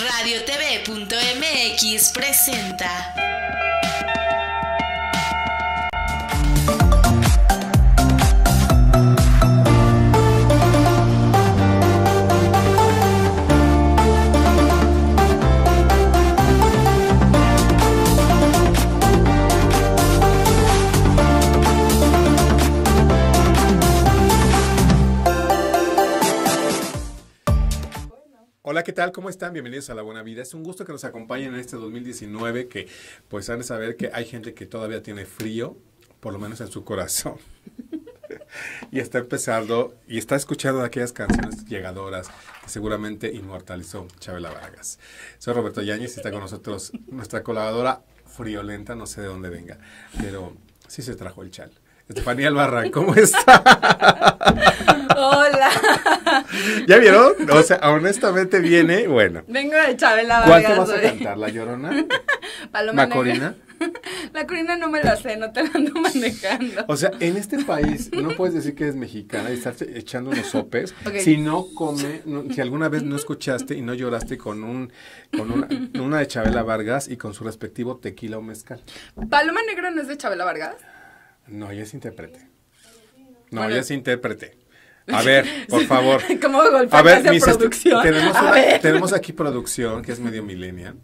Radiotv.mx presenta Hola, ¿qué tal? ¿Cómo están? Bienvenidos a La Buena Vida. Es un gusto que nos acompañen en este 2019 que pues han de saber que hay gente que todavía tiene frío, por lo menos en su corazón. y está empezando y está escuchando aquellas canciones llegadoras que seguramente inmortalizó Chabela Vargas. Soy Roberto Yáñez y está con nosotros nuestra colaboradora friolenta, no sé de dónde venga, pero sí se trajo el chal. Estefanía Albarra, ¿cómo está? Hola. ¿Ya vieron? O sea, honestamente viene, bueno. Vengo de Chabela Vargas. ¿Cuál te vas a cantar? ¿La Llorona? Paloma Corina? La Corina no me la sé, no te la ando manejando. O sea, en este país no puedes decir que eres mexicana y estás echando unos sopes si no come, si alguna vez no escuchaste y no lloraste con un con una, de Chabela Vargas y con su respectivo tequila o mezcal. ¿Paloma Negra no es de Chabela Vargas? No, ella es intérprete. No, bueno. ella es intérprete. A ver, por favor. a ver, mis Tenemos, aquí producción que es medio millennial.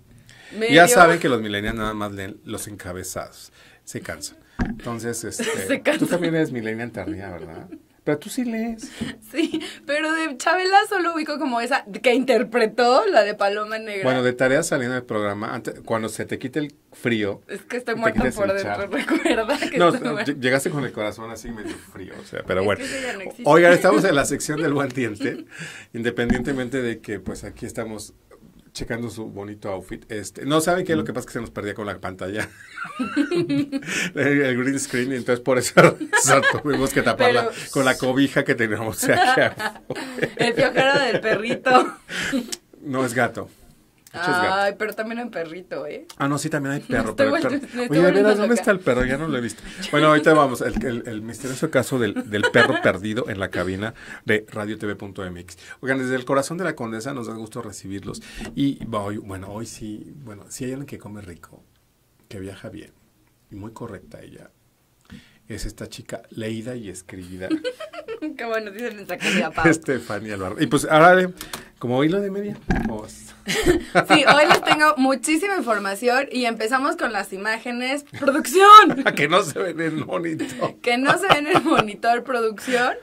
Ya saben que los millennials nada más leen los encabezados. Se cansan. Entonces, este, tú también eres millennial tardía, ¿verdad? Pero tú sí lees. Sí, pero de Chabela solo ubico como esa que interpretó la de Paloma Negra. Bueno, de tarea saliendo del programa, cuando se te quite el frío. Es que estoy muerta por dentro, recuerda No, llegaste con el corazón así medio frío, o sea, pero bueno. No Oigan, estamos en la sección del buen independientemente de que pues aquí estamos checando su bonito outfit. Este, no, ¿saben qué? es Lo que pasa que se nos perdía con la pantalla. el, green screen, entonces por eso tuvimos que taparla con la cobija que teníamos. el piojero del perrito. No es gato. Ay, pero también hay perrito, ¿eh? Ah, no, sí, también hay perro. Pero ¿dónde está el perro? Ya no lo he visto. Bueno, ahorita vamos. El, misterioso caso del, perro perdido en la cabina de radiotv.mx. Oigan, desde el corazón de la condesa nos da gusto recibirlos. Y bueno, hoy sí, bueno, si sí hay alguien que come rico, que viaja bien y muy correcta ella, es esta chica leída y escribida. Qué bueno, dice nuestra querida Pau. Estefanía Alvarado. Y pues ahora, como hilo de media, sí, hoy les tengo muchísima información y empezamos con las imágenes. ¡Producción! que no se ven en el monitor. que no se ven en el monitor, producción.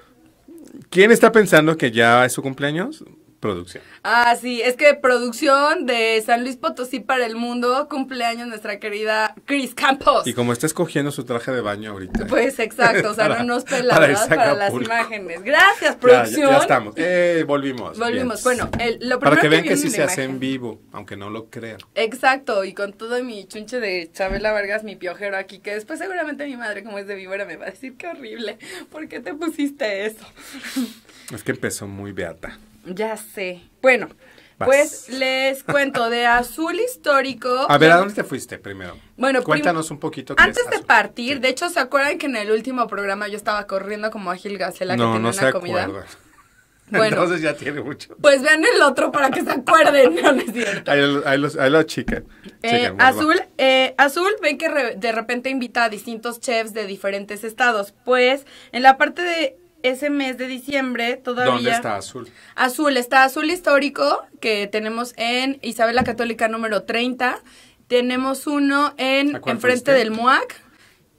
¿Quién está pensando que ya es su cumpleaños? Producción. Ah, sí, es que producción de San Luis Potosí para el mundo, cumpleaños nuestra querida Chris Campos. Y como está escogiendo su traje de baño ahorita. Pues exacto, o sea, no nos pelamos para, las imágenes. Gracias, producción. Ya, estamos. Eh, volvimos. Volvimos. Bueno, lo primero Para que, vean que, sí se hace en vivo, aunque no lo crean. Exacto, y con todo mi chunche de Chabela Vargas, mi piojero aquí, que después seguramente mi madre, como es de víbora, me va a decir qué horrible, ¿por qué te pusiste eso? Es que empezó muy beata. Ya sé. Bueno, pues les cuento de Azul Histórico. A ver, ¿a dónde te fuiste primero? Bueno, cuéntanos un poquito. Qué antes de partir, de hecho, ¿se acuerdan que en el último programa yo estaba corriendo como Ágil Gacela no, que tenía no una se comida? Entonces ya tiene mucho. Pues vean el otro para que se acuerden, no, es Ahí lo, los, eh, azul, eh, Azul, ven que de repente invita a distintos chefs de diferentes estados. Pues en la parte de ese mes de diciembre todavía... ¿Dónde está Azul? Azul, está Azul Histórico, que tenemos en Isabel la Católica número 30. Tenemos uno en enfrente del MUAC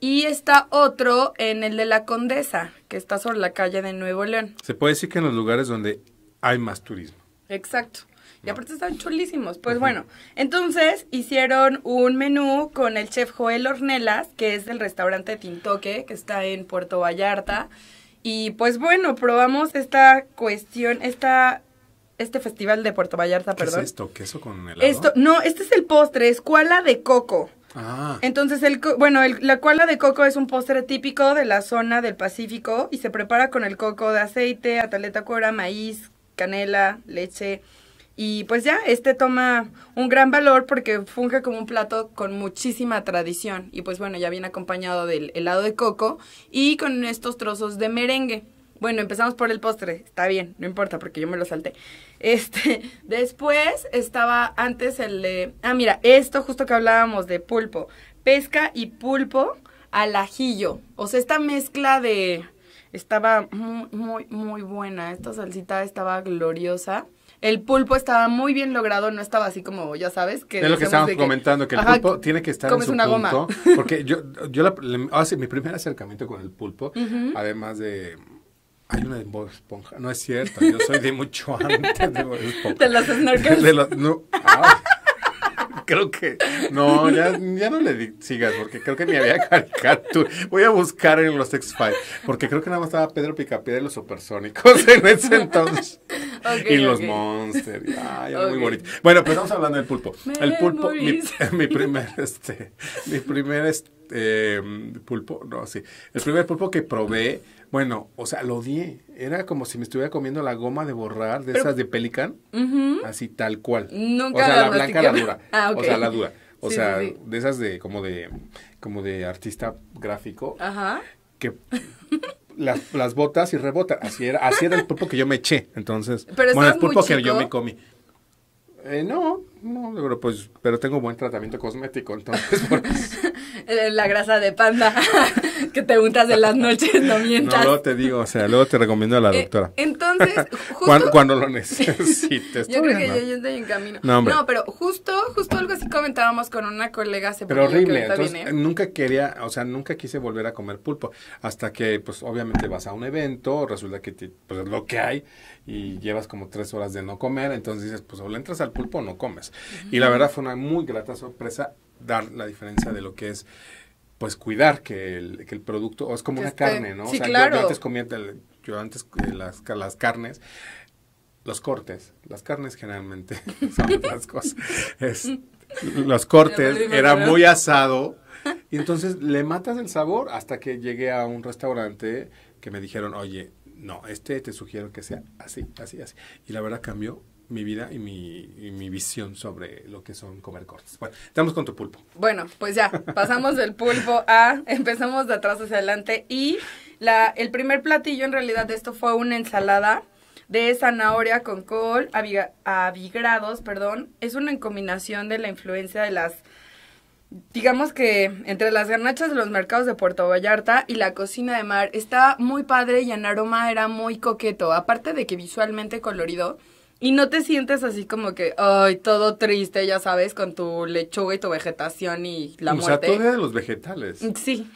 y está otro en el de la Condesa, que está sobre la calle de Nuevo León. Se puede decir que en los lugares donde hay más turismo. Exacto. Y aparte están chulísimos. Pues bueno, entonces hicieron un menú con el chef Joel Ornelas, que es del restaurante Tintoque, que está en Puerto Vallarta. Y pues bueno, probamos esta cuestión, esta este festival de Puerto Vallarta, perdón. ¿Qué es esto? con no, este es el postre, es cuala de coco. Ah. Entonces, el, bueno, la cuala de coco es un postre típico de la zona del Pacífico y se prepara con el coco de aceite, ataleta cuera, maíz, canela, leche, y pues ya, este toma un gran valor porque funge como un plato con muchísima tradición. Y pues bueno, ya viene acompañado del helado de coco y con estos trozos de merengue. Bueno, empezamos por el postre. Está bien, no importa porque yo me lo salté. Este, después estaba antes el de Ah, mira, esto justo que hablábamos de pulpo. Pesca y pulpo al ajillo. O sea, esta mezcla de estaba muy muy muy buena. Esta salsita estaba gloriosa el pulpo estaba muy bien logrado, no estaba así como, ya sabes, que... Es lo que estábamos comentando, que el pulpo tiene que estar en su una goma. porque yo, yo la, mi primer acercamiento con el pulpo, además de... Hay una de Esponja, no es cierto, yo soy de mucho antes de Esponja. ¿De los snorkels? De los, no, ah, creo que, no, ya, ya no le di, sigas, porque creo que me había caricatura. Voy a buscar en los X-Files, porque creo que nada más estaba Pedro Picapiedra y los supersónicos en ese entonces y los okay. muy bonito. Bueno, pues vamos hablando del pulpo. el pulpo, mi, primer, este, mi primer este, em, pulpo, no, sí. El primer pulpo que probé, bueno, o sea, lo odié. Era como si me estuviera comiendo la goma de borrar de esas de Pelican, así tal cual. Nunca o sea, la, blanca, la dura. Ah, o sea, la dura. O sea, de esas de como de como de artista gráfico. Ajá las, las, botas y rebota Así era, así era el pulpo que yo me eché. Entonces, bueno, el pulpo que yo me comí. Eh, no, no, pero pues, pero tengo buen tratamiento cosmético, entonces. Eh, la grasa de panda que te untas de las noches, no mientas. No, luego te digo, o sea, luego te recomiendo a la eh, doctora. entonces, cuando, cuando, lo necesites. yo creo que ya estoy en camino. No, pero justo, justo algo así comentábamos con una colega hace Pero horrible, nunca quería, o sea, nunca quise volver a comer pulpo, hasta que, pues, obviamente vas a un evento, resulta que pues, lo que hay, y llevas como tres horas de no comer, entonces dices, pues, o le entras al pulpo o no comes. Y la verdad fue una muy grata sorpresa dar la diferencia de lo que es pues cuidar que el, producto, es como una carne, ¿no? yo, antes comía, eh, yo antes las, carnes, los cortes, las carnes generalmente son cosas. los cortes, era muy asado, y entonces le matas el sabor hasta que llegué a un restaurante que me dijeron, oye, no, este te sugiero que sea así, así, así. Y la verdad cambió mi vida y mi, mi, visión sobre lo que son comer cortes. Bueno, estamos con tu pulpo. Bueno, pues ya, pasamos del pulpo a, empezamos de atrás hacia adelante y la, el primer platillo en realidad de esto fue una ensalada de zanahoria con col, Avigrados, perdón. Es una combinación de la influencia de las, digamos que entre las garnachas de los mercados de Puerto Vallarta y la cocina de mar. Está muy padre y en aroma era muy coqueto, aparte de que visualmente colorido y no te sientes así como que, ay, todo triste, ya sabes, con tu lechuga y tu vegetación y la muerte. O sea, todo de los vegetales. Mm, sí.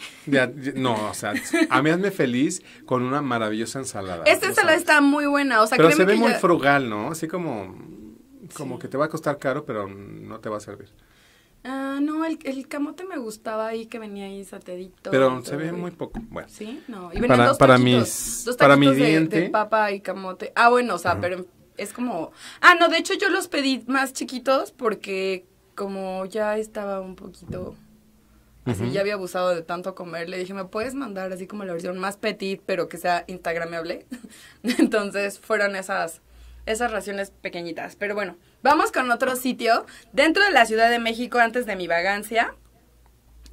no, o sea, a mí hazme feliz con una maravillosa ensalada. Esta ensalada está muy buena, o sea, Pero se ve muy frugal, ¿no? Así como, como que te va a costar caro, pero no te va a servir. Ah, no, el, el, camote me gustaba ahí que venía ahí satedito. Pero se ve muy poco. Bueno. Sí, no. Y venía para, dos para dos para mi diente. De, papa y camote. Ah, bueno, o sea, pero es como... Ah, no, de hecho yo los pedí más chiquitos porque como ya estaba un poquito... Así, ya había abusado de tanto comer, le dije, ¿me puedes mandar así como la versión más petit, pero que sea instagramable? Entonces fueron esas, esas raciones pequeñitas. Pero bueno, vamos con otro sitio. Dentro de la Ciudad de México, antes de mi vagancia,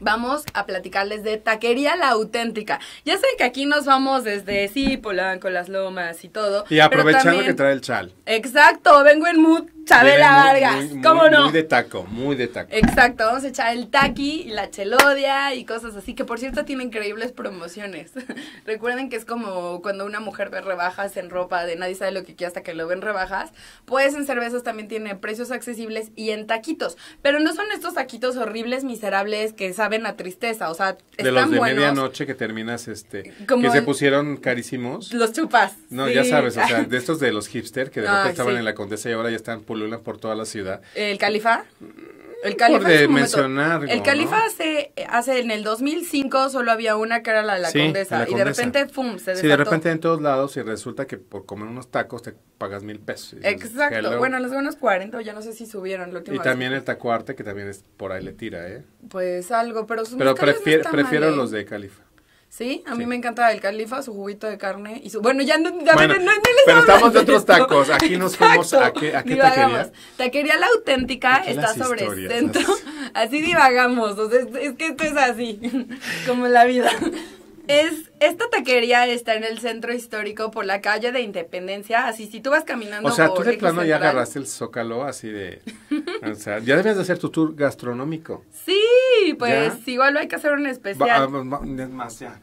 vamos a platicarles de Taquería La Auténtica. Ya sé que aquí nos vamos desde sí, Polanco, Las Lomas y todo. Y aprovechando que trae el chal. Exacto, vengo en mood Chabela Vargas, ¿cómo no? Muy de taco, muy de taco. Exacto, vamos a echar el taqui y la chelodia y cosas así, que por cierto tiene increíbles promociones. Recuerden que es como cuando una mujer ve rebajas en ropa de nadie sabe lo que quiere hasta que lo ven rebajas, pues en cervezas también tiene precios accesibles y en taquitos, pero no son estos taquitos horribles, miserables, que saben a tristeza, o sea, de buenos. De los de medianoche que terminas, este, que se pusieron carísimos. Los chupas. No, ya sabes, o sea, de estos de los hipster que de repente estaban en la condesa y ahora ya están por toda la ciudad. ¿El califa? Mm, el califa por de mencionar. El califa se hace en el 2005 solo había una que era la de la, condesa, y de repente fum se desató. Sí, de repente en todos lados y resulta que por comer unos tacos te pagas mil pesos. Exacto. Bueno, los buenos 40 ya no sé si subieron la última Y también el tacuarte que también es por ahí le tira, ¿eh? Pues algo, pero Pero prefiero, prefiero ¿eh? los de califa. Sí, a mí me encanta el califa, su juguito de carne y su... Bueno, ya no, no, les Pero estamos de otros tacos, aquí nos fuimos a qué, a qué taquería. Taquería la auténtica está sobre el centro, así divagamos, o sea, es, que esto es así, como la vida. Es, esta taquería está en el centro histórico por la calle de Independencia, así si tú vas caminando... O sea, tú de plano ya agarraste el zócalo así de... o sea, ya debías de hacer tu tour gastronómico. Sí, y pues igual hay que hacer un especial. Ah, pues,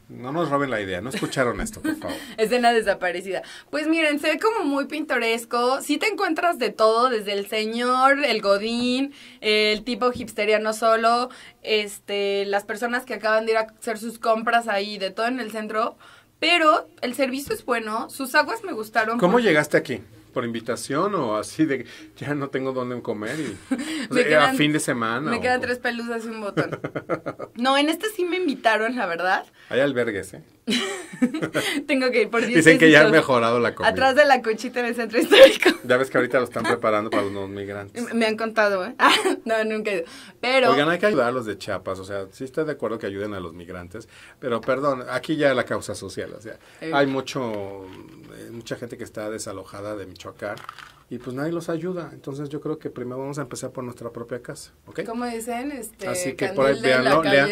no nos roben la idea, no escucharon esto, por favor. Escena desaparecida. Pues miren, se ve como muy pintoresco, Si te encuentras de todo, desde el señor, el godín, el tipo hipsteriano solo, este, las personas que acaban de ir a hacer sus compras ahí, de todo en el centro, pero el servicio es bueno, sus aguas me gustaron. ¿Cómo llegaste aquí? por invitación o así de ya no tengo dónde comer y o a fin de semana. Me quedan tres pelusas y un botón. No, en este sí me invitaron, la verdad. Hay albergues, ¿eh? tengo que ir por 10 Dicen que ya han mejorado la comida. Atrás de la cochita en el centro histórico. ya ves que ahorita lo están preparando para los migrantes. Me han contado, ¿eh? no, nunca he ido. Pero... Oigan, hay que ayudar a los de Chiapas, o sea, sí estoy de acuerdo que ayuden a los migrantes, pero perdón, aquí ya la causa social, o sea, eh. hay mucho eh, mucha gente que está desalojada de Michoacán y pues nadie los ayuda. Entonces yo creo que primero vamos a empezar por nuestra propia casa, ¿ok? Como dicen, este, Así que por ahí vean,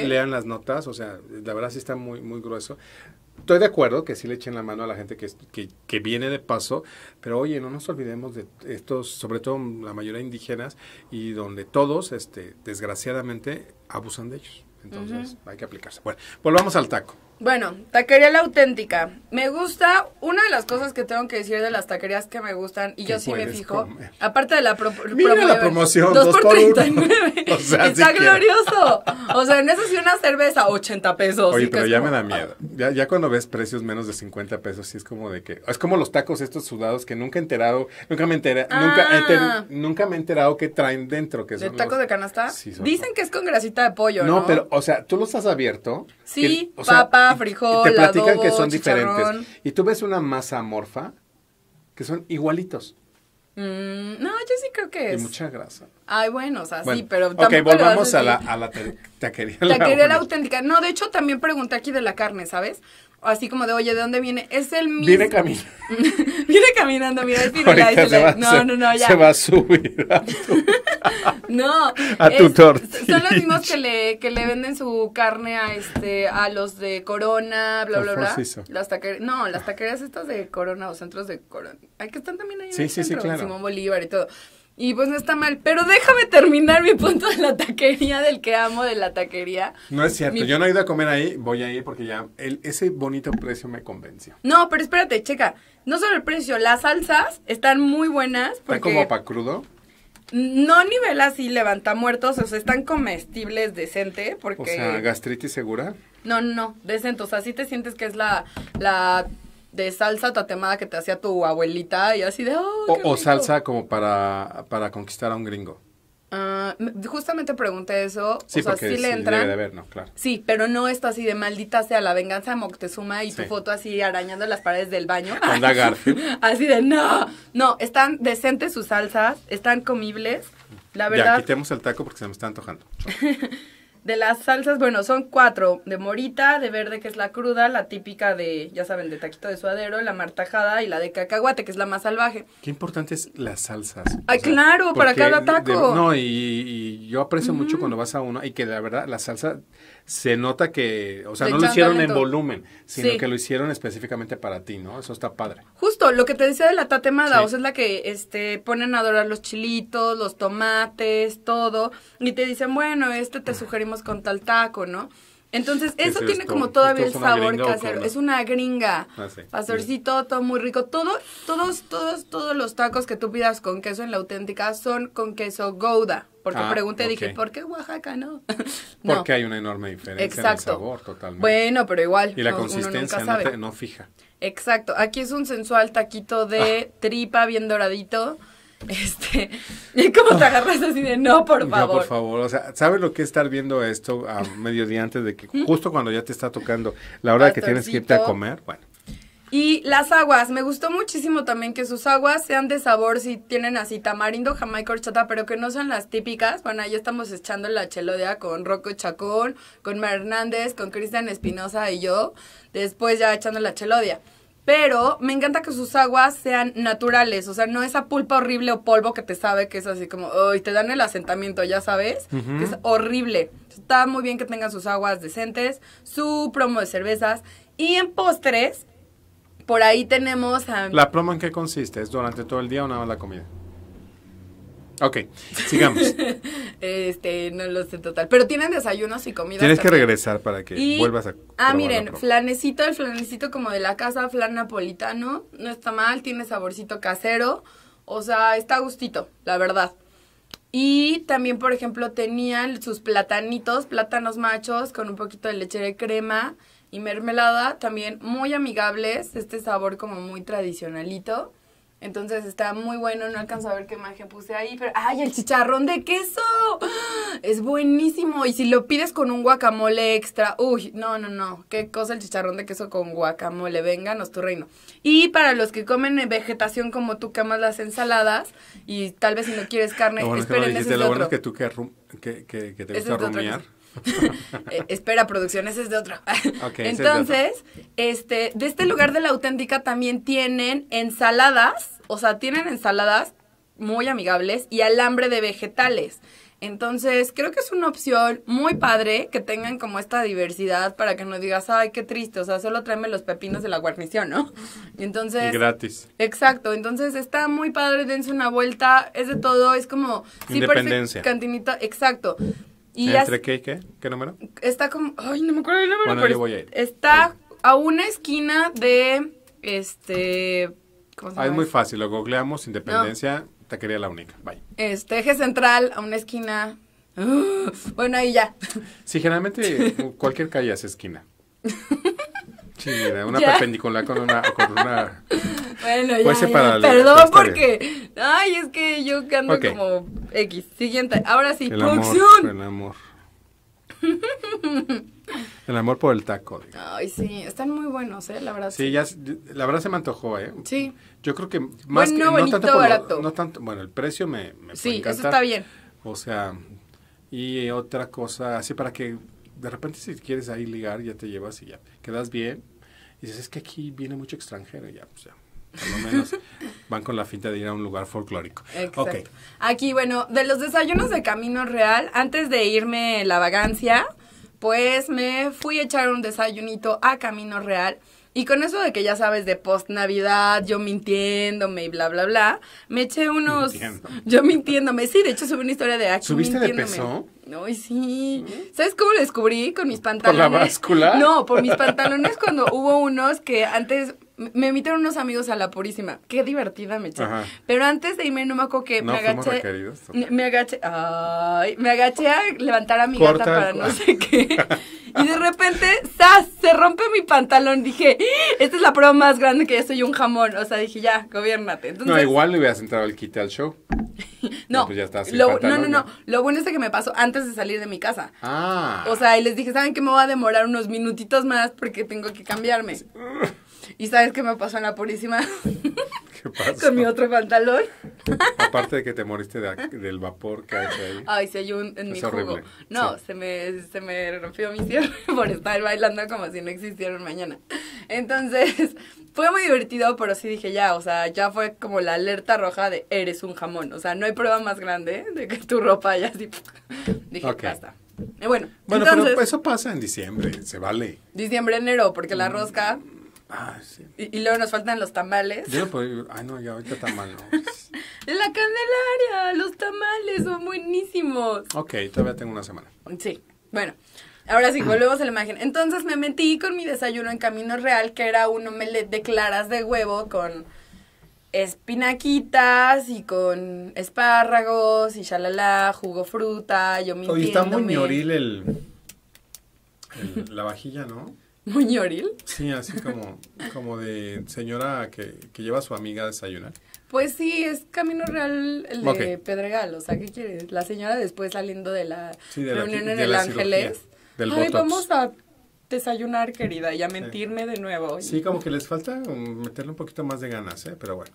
lean, las notas, o sea, la verdad sí está muy, muy grueso. Estoy de acuerdo que sí le echen la mano a la gente que, viene de paso, pero oye, no nos olvidemos de estos, sobre todo la mayoría indígenas, y donde todos, este, desgraciadamente, abusan de ellos. Entonces, hay que aplicarse. Bueno, volvamos al taco. Bueno, taquería la auténtica. Me gusta, una de las cosas que tengo que decir de las taquerías que me gustan, y yo sí me fijo, aparte de la, promoción, 2 por 39. O sea, está glorioso. O sea, en eso sí una cerveza, 80 pesos. Oye, pero ya me da miedo. Ya, ya cuando ves precios menos de 50 pesos, sí es como de que, es como los tacos estos sudados que nunca he enterado, nunca me enteré, nunca, ah. nunca me he enterado que traen dentro. Que son ¿De tacos de canasta? Sí, Dicen que es con grasita de pollo, ¿no? No, pero, o sea, tú los has abierto. Sí, papá frijoles, Te platican que son diferentes. Y tú ves una masa amorfa que son igualitos. Mm, no, yo sí creo que es. Y mucha grasa. Ay, bueno, o sea, sí, pero Ok, volvamos a, la, a la taquería. la auténtica. No, de hecho, también pregunté aquí de la carne, ¿sabes? así como de, oye, ¿de dónde viene? Es el mismo. Viene caminando. viene caminando, mira, es pirula. Y se no, no, no, ya. Se va a subir. no. A tu Son los mismos que le, que le venden su carne a este, a los de Corona, bla, bla, bla. Las taquerías, no, las taquerías estas de Corona o centros de Corona. Hay que están también ahí en sí, sí, centro, sí, claro. Simón Bolívar y todo. Y pues no está mal, pero déjame terminar mi punto de la taquería, del que amo de la taquería. No es cierto, yo no he ido a comer ahí, voy a ir porque ya el, ese bonito precio me convenció. No, pero espérate, checa, no solo el precio, las salsas están muy buenas. Porque... como para crudo? Mm, no nivel así levanta muertos, o sea, están comestibles decente, porque... O sea, gastritis segura. No, no, decente, o sea, sí te sientes que es la, la de salsa tatemada que te hacía tu abuelita y así de... o, salsa como para, para conquistar a un gringo. Ah, justamente pregunté eso. Sí, o sea, le entra claro. Sí, pero no esto así de maldita sea la venganza de Moctezuma y tu foto así arañando las paredes del baño. así de no. No, están decentes sus salsas, están comibles. La verdad. quitemos el taco porque se me está antojando. De las salsas, bueno, son cuatro. De morita, de verde, que es la cruda, la típica de, ya saben, de taquito de suadero, la martajada y la de cacahuate, que es la más salvaje. Qué importante es las salsas. Ay, claro, para cada taco. no, y, yo aprecio mucho cuando vas a uno y que la verdad la salsa se nota que, o sea, no lo hicieron en volumen, sino que lo hicieron específicamente para ti, ¿no? Eso está padre. Justo, lo que te decía de la tatemada, o sea, es la que este, ponen a adorar los chilitos, los tomates, todo, y te dicen, bueno, este te sugerimos con tal taco, ¿no? Entonces, eso tiene como todavía el sabor casero. Es una gringa. Ah, Pastorcito, todo muy rico. Todo, todos, todos, todos los tacos que tú pidas con queso en la auténtica son con queso Gouda. Porque ah, pregunté, dije, ¿por qué Oaxaca no? Porque hay una enorme diferencia Exacto. el sabor, totalmente. Bueno, pero igual. Y la consistencia no, fija. Exacto. Aquí es un sensual taquito de ah. tripa bien doradito este, y ¿cómo te agarras así de no, por favor? No, por favor, o sea, ¿sabes lo que es estar viendo esto a mediodía antes de que, justo cuando ya te está tocando la hora que tienes que irte a comer? Bueno. Y las aguas, me gustó muchísimo también que sus aguas sean de sabor, si tienen así tamarindo, jamaica, horchata, pero que no sean las típicas. Bueno, ahí estamos echando la chelodia con Rocco Chacón, con Mar Hernández, con Cristian Espinosa y yo, después ya echando la chelodia pero me encanta que sus aguas sean naturales, o sea, no esa pulpa horrible o polvo que te sabe que es así como, y te dan el asentamiento, ya sabes, que es horrible. Está muy bien que tengan sus aguas decentes, su promo de cervezas y en postres, por ahí tenemos ¿La promo en qué consiste? ¿Es durante todo el día o nada más la comida? Ok, sigamos. este, no lo sé total. Pero tienen desayunos y comidas. Tienes que regresar para que vuelvas a. Ah, miren, flanecito, el flanecito como de la casa, flan napolitano. No está mal, tiene saborcito casero. O sea, está a gustito, la verdad. Y también, por ejemplo, tenían sus platanitos, plátanos machos con un poquito de leche de crema y mermelada, también muy amigables, este sabor como muy tradicionalito. Entonces está muy bueno, no alcanzo a ver qué magia puse ahí, pero ¡ay, el chicharrón de queso! Es buenísimo. Y si lo pides con un guacamole extra, uy, no, no, no, qué cosa el chicharrón de queso con guacamole, vénganos tu reino. Y para los que comen vegetación como tú que amas las ensaladas, y tal vez si no quieres carne, esperen, es que que tú que, que, te gusta Espera, espera, producciones es de otra Entonces, este, de este lugar de la auténtica también tienen ensaladas, o sea, tienen ensaladas muy amigables y alambre de vegetales. Entonces, creo que es una opción muy padre que tengan como esta diversidad para que no digas, ay, qué triste, o sea, solo tráeme los pepinos de la guarnición, ¿no? Entonces... Y gratis. Exacto, entonces está muy padre, dense una vuelta, es de todo, es como... Independencia. cantinita, exacto. Y ¿Entre qué y qué? ¿Qué número? Está como. Ay, no me acuerdo el número. a Está a una esquina de. Este. ¿cómo se llama? Ah, es muy fácil. Lo googleamos: Independencia, te quería La Única. Bye. Este eje central, a una esquina. bueno, ahí ya. Sí, generalmente cualquier calle hace esquina. Sí, una perpendicular con una, con Bueno, ya, Perdón porque... Ay, es que yo ando como X. Siguiente. Ahora sí, el producción. el amor. el amor por el taco. Ay, sí, están muy buenos, ¿eh? La verdad. Sí, ya, la verdad se me antojó, ¿eh? Sí. Yo creo que más bueno, que, no bonito, tanto barato. no tanto, bueno, el precio me, me Sí, encantar. eso está bien. O sea, y otra cosa, así para que de repente si quieres ahí ligar, ya te llevas y ya quedas bien y dices, es que aquí viene mucho extranjero, ya, pues ya. Por lo menos van con la finta de ir a un lugar folclórico. Okay. Aquí, bueno, de los desayunos de Camino Real, antes de irme la vagancia, pues me fui a echar un desayunito a Camino Real y con eso de que ya sabes de post Navidad, yo mintiéndome y bla bla bla, me eché unos yo mintiéndome. Sí, de hecho subí una historia de aquí ¿Subiste de peso? No, y sí. ¿Mm? ¿Sabes cómo lo descubrí con mis pantalones? ¿Por la báscula? No, por mis pantalones cuando hubo unos que antes me emitieron unos amigos a la Purísima. Qué divertida me eché. Pero antes de irme, no me acuerdo que me agaché. Me agaché. Ay, me agaché a levantar a mi gata para no sé qué. Y de repente, ¡zas! Se rompe mi pantalón. Dije, esta es la prueba más grande que ya soy un jamón. O sea, dije, ya, gobiernate. no, igual le a entrado al quite al show. no, pues ya lo, no, no, no. Lo bueno es que me pasó antes de salir de mi casa. Ah. O sea, y les dije, ¿saben qué? Me voy a demorar unos minutitos más porque tengo que cambiarme. ¿Y sabes qué me pasó en la Purísima? ¿Qué pasó? Con mi otro pantalón. Aparte de que te moriste del vapor que hay ahí. Ay, se hay un en mi horrible. No, se, me, se me rompió mi cierre por estar bailando como si no existiera mañana. Entonces, fue muy divertido, pero sí dije ya, o sea, ya fue como la alerta roja de eres un jamón. O sea, no hay prueba más grande de que tu ropa ya así. Dije, ya está. Eh, bueno, bueno pero eso pasa en diciembre, se vale. Diciembre, enero, porque la mm. rosca Ah, y, luego nos faltan los tamales. Yo pues, ay no, ya ahorita tamales. la Candelaria, los tamales son buenísimos. Ok, todavía tengo una semana. Sí, bueno. Ahora sí, volvemos a la imagen. Entonces me metí con mi desayuno en Camino Real, que era un omelette de claras de huevo con espinaquitas y con espárragos y shalala, jugo fruta, yo me Oye, está muy ñoril el, la vajilla, ¿no? ¿Muñoril? Sí, así como, como de señora que, lleva a su amiga a desayunar. Pues sí, es Camino Real el de Pedregal, o sea, ¿qué quieres? La señora después saliendo de la reunión en el Ángeles. vamos a desayunar, querida, y a mentirme de nuevo. Sí, como que les falta meterle un poquito más de ganas, ¿eh? Pero bueno.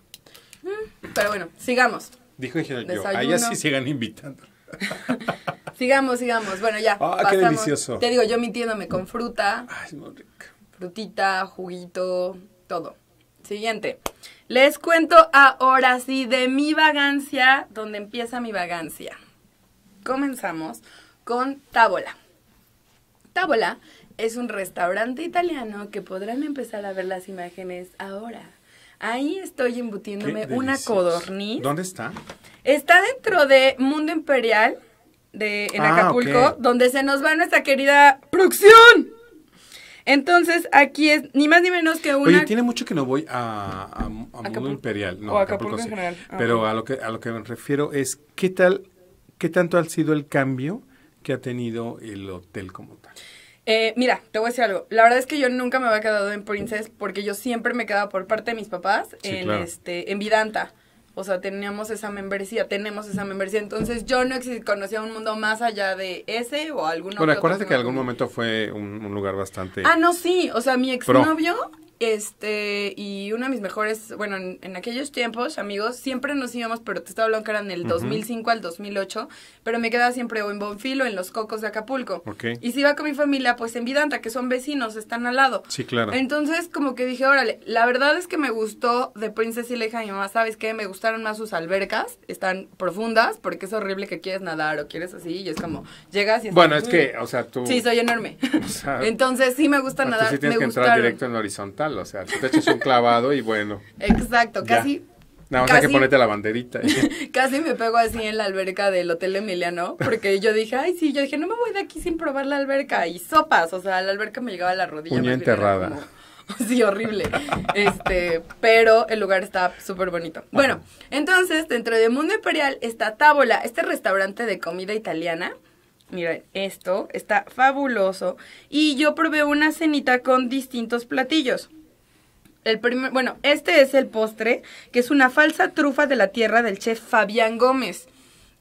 Mm, pero bueno, sigamos. Dijo Ingeniero, a sí sigan invitando. sigamos, sigamos. Bueno, ya. Ah, qué delicioso. Te digo, yo mintiéndome con fruta. Frutita, juguito, todo. Siguiente. Les cuento ahora sí de mi vagancia, donde empieza mi vagancia. Comenzamos con Tábola. Tábola es un restaurante italiano que podrán empezar a ver las imágenes ahora. Ahí estoy embutiéndome una codorniz. ¿Dónde está? Está dentro de Mundo Imperial de en ah, Acapulco, donde se nos va nuestra querida producción. Entonces, aquí es ni más ni menos que una. Oye, tiene mucho que no voy a, Mundo Imperial. No, o Acapulco, en general. Ah, Pero a lo que a lo que me refiero es qué tal, qué tanto ha sido el cambio que ha tenido el hotel como tal. Eh, mira, te voy a decir algo. La verdad es que yo nunca me había quedado en Princess porque yo siempre me quedaba por parte de mis papás en, este, en Vidanta. O sea, teníamos esa membresía, tenemos esa membresía. Entonces yo no conocía un mundo más allá de ese o alguno. Bueno, acuérdate que en algún momento fue un, un lugar bastante. Ah, no, sí. O sea, mi exnovio este, y uno de mis mejores, bueno, en, aquellos tiempos, amigos, siempre nos íbamos, pero te estaba hablando que eran del 2005 al 2008, pero me quedaba siempre o en Bonfilo o en Los Cocos de Acapulco. Okay. Y si iba con mi familia, pues en Vidanta, que son vecinos, están al lado. Sí, claro. Entonces, como que dije, órale, la verdad es que me gustó de Princesa y Leja mi mamá, ¿sabes qué? Me gustaron más sus albercas, están profundas, porque es horrible que quieres nadar o quieres así, y es como, llegas y... bueno, es que, o sea, tú... Sí, soy enorme. Entonces, sí me gusta nadar. Sí tienes me que entrar directo en horizontal o sea, el te echas un clavado y bueno. Exacto, casi Nada más hay que ponerte la banderita. casi me pego así en la alberca del Hotel Emiliano, porque yo dije, ay, sí, yo dije, no me voy de aquí sin probar la alberca. Y sopas, o sea, la alberca me llegaba a la rodilla. Uña enterrada. sí, horrible. este, pero el lugar está súper bonito. Bueno, entonces, dentro de Mundo Imperial está Tábola, este restaurante de comida italiana. Miren, esto está fabuloso. Y yo probé una cenita con distintos platillos. El primer, bueno, este es el postre, que es una falsa trufa de la tierra del chef Fabián Gómez.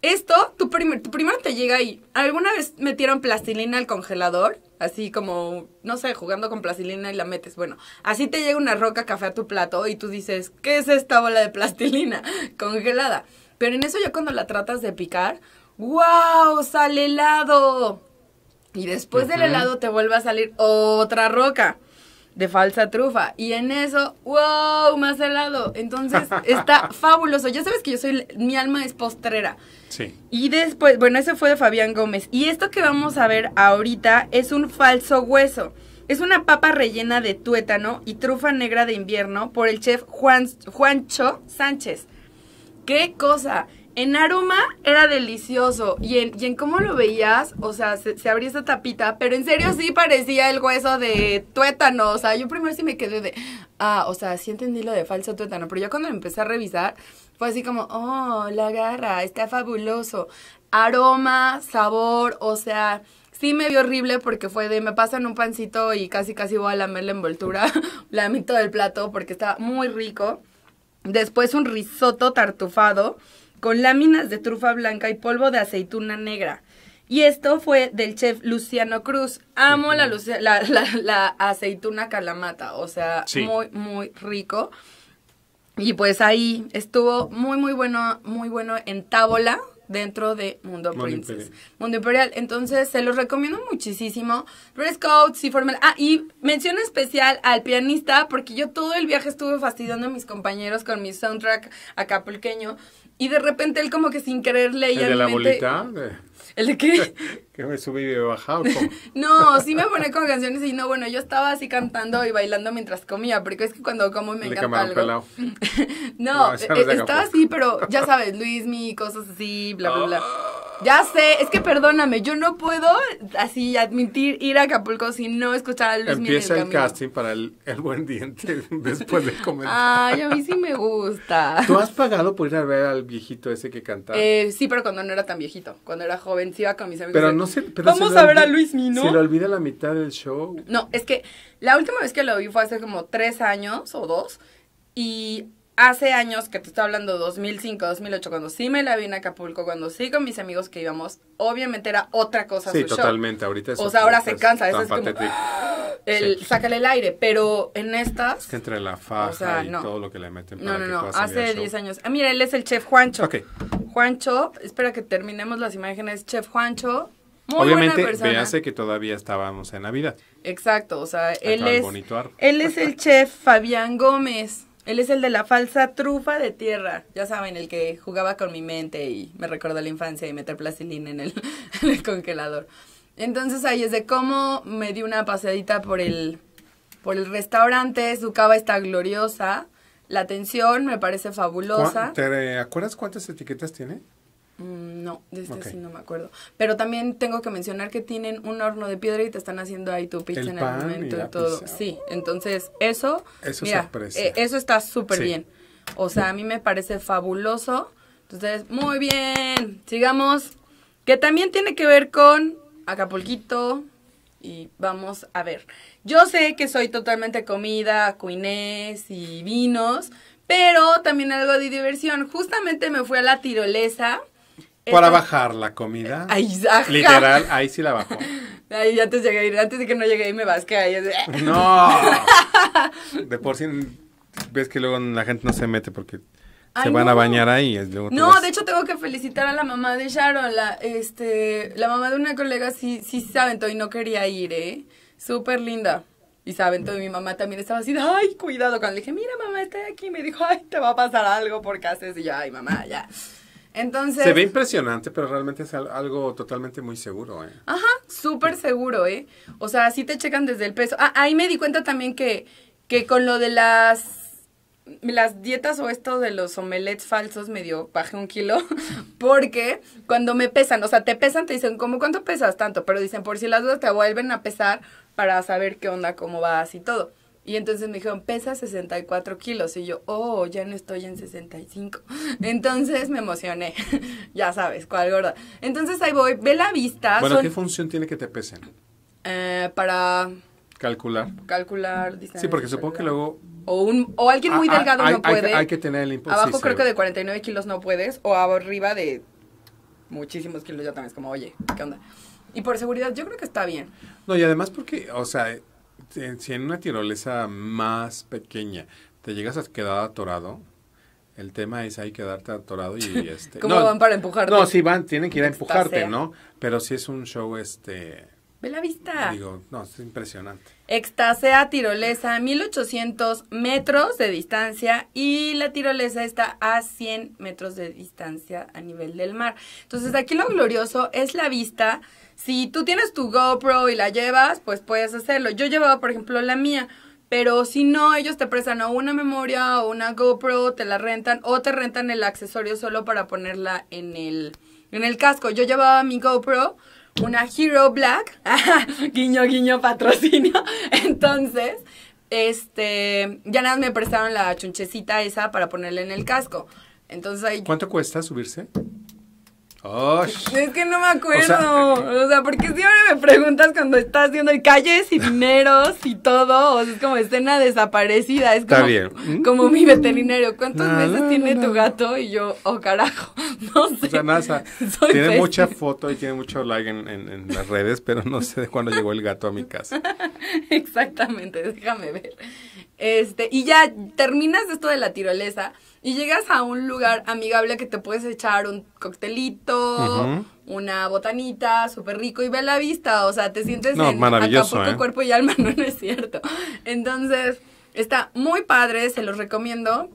Esto, tu, primer, tu primero te llega ahí. alguna vez metieron plastilina al congelador, así como, no sé, jugando con plastilina y la metes. Bueno, así te llega una roca café a tu plato y tú dices, ¿qué es esta bola de plastilina congelada? Pero en eso ya cuando la tratas de picar, ¡wow! Sale helado. Y después del helado te vuelve a salir otra roca de falsa trufa. Y en eso, wow, más helado. Entonces, está fabuloso. Ya sabes que yo soy, mi alma es postrera. Sí. Y después, bueno, eso fue de Fabián Gómez. Y esto que vamos a ver ahorita es un falso hueso. Es una papa rellena de tuétano y trufa negra de invierno por el chef Juan, Juancho Sánchez. ¡Qué cosa! En aroma era delicioso y en, y en cómo lo veías, o sea, se, abría esa tapita, pero en serio sí parecía el hueso de tuétano, o sea, yo primero sí me quedé de, ah, o sea, sí entendí lo de falso tuétano, pero yo cuando lo empecé a revisar fue así como, oh, la garra, está fabuloso, aroma, sabor, o sea... Sí me vio horrible porque fue de me pasan un pancito y casi casi voy a lamer la envoltura, la del plato porque estaba muy rico. Después un risotto tartufado con láminas de trufa blanca y polvo de aceituna negra. Y esto fue del chef Luciano Cruz. Amo la, la, aceituna calamata, o sea, muy, muy rico. Y pues ahí estuvo muy, muy bueno, muy bueno en tábola dentro de Mundo, Mundo Imperial. Entonces, se los recomiendo muchísimo. Dress codes y formal. Ah, y mención especial al pianista, porque yo todo el viaje estuve fastidiando a mis compañeros con mi soundtrack acapulqueño. Y de repente él como que sin querer leía. ¿El de la ¿El de qué? Que me subí y me bajado? no, sí me pone con canciones y no, bueno, yo estaba así cantando y bailando mientras comía, porque es que cuando como me encanta algo. Pelado. no, no eh, estaba así, pero ya sabes, Luis, mi, cosas así, bla, bla, bla. Ah. Ya sé, es que perdóname, yo no puedo así admitir ir a Acapulco si no escuchar a Luis Empieza el, el casting para el, buen diente después de comer. Ay, a mí sí me gusta. ¿Tú has pagado por ir a ver al viejito ese que cantaba? Eh, sí, pero cuando no era tan viejito, cuando era joven, sí iba con mis amigos. Pero no Vamos a ver a Luis Mino. Se le olvida la mitad del show. No, es que la última vez que lo vi fue hace como tres años o dos. Y hace años que te estoy hablando 2005, 2008, cuando sí me la vi en Acapulco, cuando sí con mis amigos que íbamos, obviamente era otra cosa sí, totalmente, ahorita es O sea, ahora se cansa, eso es como ¡Ah! el, sácale el aire, pero en estas es que entre la faja y todo lo que le meten No, no, no, hace 10 años. Ah, mira, él es el chef Juancho. ok Juancho, espera que terminemos las imágenes, chef Juancho Obviamente, véase que todavía estábamos en Navidad. Exacto, o sea, él es, él es el chef Fabián Gómez. Él es el de la falsa trufa de tierra. Ya saben, el que jugaba con mi mente y me recordó la infancia y meter plastilina en el, en el congelador. Entonces ahí es de cómo me di una paseadita por el, por el restaurante. Su cava está gloriosa. La atención me parece fabulosa. ¿Te acuerdas cuántas etiquetas tiene? Mm, no, de este sí no me acuerdo. Pero también tengo que mencionar que tienen un horno de piedra y te están haciendo ahí tu pizza en el momento y todo. Sí, entonces eso, eso, eh, está súper bien. O sea, a mí me parece fabuloso. Entonces, muy bien, sigamos. Que también tiene que ver con Acapulquito y vamos a ver. Yo sé que soy totalmente comida, cuinés y vinos, pero también algo de diversión. Justamente me fui a la tirolesa para bajar la comida. Eh, Literal, ahí sí la bajó. Ay, antes llegué, antes de que no llegué y me vas que ahí No. De por sí ves que luego la gente no se mete porque se van a bañar ahí. Luego no, de hecho tengo que felicitar a la mamá de Sharon, la este, la mamá de una colega sí sí saben y no quería ir, eh. Súper linda. Y saben, todo mi mamá también estaba así, ay, cuidado. Cuando le dije, mira mamá, estoy aquí, me dijo, ay, te va a pasar algo porque haces y yo, ay, mamá, ya. Entonces... Se ve impresionante, pero realmente es algo totalmente muy seguro, ¿eh? Ajá, súper seguro, ¿eh? O sea, sí te checan desde el peso. Ah, ahí me di cuenta también que, que con lo de las las dietas o esto de los omelets falsos me dio, bajé un kilo porque cuando me pesan, o sea, te pesan, te dicen, ¿cómo cuánto pesas tanto? Pero dicen, por si las dudas te vuelven a pesar para saber qué onda, cómo vas y todo. Y entonces me dijeron, pesa 64 kilos. Y yo, oh, ya no estoy en 65. Entonces me emocioné. ya sabes, cuál gorda. Entonces ahí voy, ve la vista. Bueno, ¿qué función tiene que te pesen? Eh, para... Calcular. Calcular, distancia. Sí, porque supongo que luego... O, un, o alguien muy ah, ah, delgado no puede. Hay, que tener el impulso. Abajo creo que de 49 kilos no puedes, o arriba de muchísimos kilos ya también es como, oye, ¿qué onda? Y por seguridad yo creo que está bien. No, y además porque, o sea, si en una tirolesa más pequeña te llegas a quedar atorado, el tema es ahí quedarte atorado y este. ¿Cómo van para empujarte? No, sí van, tienen que ir a empujarte, ¿no? Pero sí es un show este. Ve la vista. Digo, no, es impresionante. Extasea tirolesa, 1800 metros de distancia y la tirolesa está a 100 metros de distancia a nivel del mar. Entonces aquí lo glorioso es la vista si tú tienes tu GoPro y la llevas, pues puedes hacerlo. Yo llevaba, por ejemplo, la mía. Pero si no, ellos te prestan una memoria o una GoPro, te la rentan o te rentan el accesorio solo para ponerla en el, en el casco. Yo llevaba mi GoPro, una Hero Black, guiño, guiño, patrocinio. Entonces, este, ya nada me prestaron la chunchecita esa para ponerla en el casco. Entonces ¿Cuánto cuesta subirse? es que no me acuerdo. O sea, porque siempre me preguntas cuando estás viendo calles y dineros y todo. O sea, es como escena desaparecida. Es como, bien. como mi veterinario. ¿Cuántos meses ah. tiene tu gato? Y yo, oh carajo, no sé. O sea, tiene mucha foto y tiene mucho like en, en las redes, pero no sé de cuándo llegó el gato a mi casa. Exactamente, déjame ver. Este, y ya terminas esto de la tirolesa y llegas a un lugar amigable que te puedes echar un coctelito, una botanita, súper rico y ve la vista, o sea, te sientes en maravilloso, Acapulco, ¿eh? cuerpo y alma, no, es cierto. Entonces, está muy padre, se los recomiendo.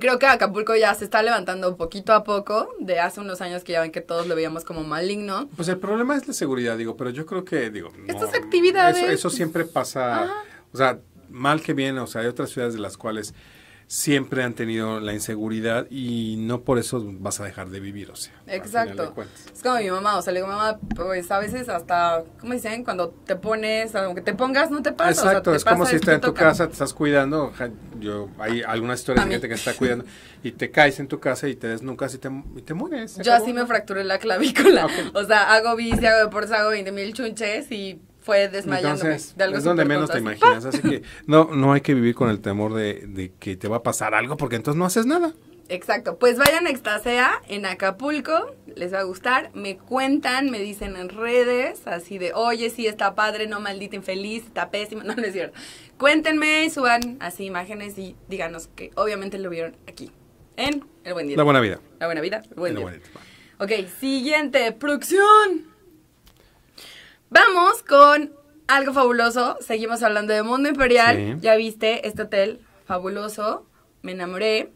Creo que Acapulco ya se está levantando poquito a poco, de hace unos años que ya ven que todos lo veíamos como maligno. Pues el problema es la seguridad, digo, pero yo creo que, digo... Estas actividades... Eso, siempre pasa... O sea, mal que viene, o sea, hay otras ciudades de las cuales siempre han tenido la inseguridad y no por eso vas a dejar de vivir, o sea. Exacto. Es como mi mamá, o sea, le digo, mamá, pues a veces hasta, ¿cómo dicen? Cuando te pones, aunque te pongas, no te pasa. Exacto, es como si estás en tu casa, te estás cuidando, yo, hay algunas historias de gente que está cuidando y te caes en tu casa y te nunca nunca te, y te mueres. Yo así me fracturé la clavícula, ah, o sea, hago bici, hago deportes, hago 20 mil chunches y fue desmayándome de algo Es donde menos te imaginas, así que no, no hay que vivir con el temor de, que te va a pasar algo porque entonces no haces nada. Exacto, pues vayan a Extasea en Acapulco, les va a gustar, me cuentan, me dicen en redes, así de, oye, sí, está padre, no maldita infeliz, está pésimo, no, no es cierto. Cuéntenme, suban así imágenes y díganos que obviamente lo vieron aquí, en El Buen Día. La Buena Vida. La Buena Vida, Buen Día. Ok, siguiente, producción. Vamos con algo fabuloso. Seguimos hablando de Mundo Imperial. Ya viste este hotel fabuloso. Me enamoré.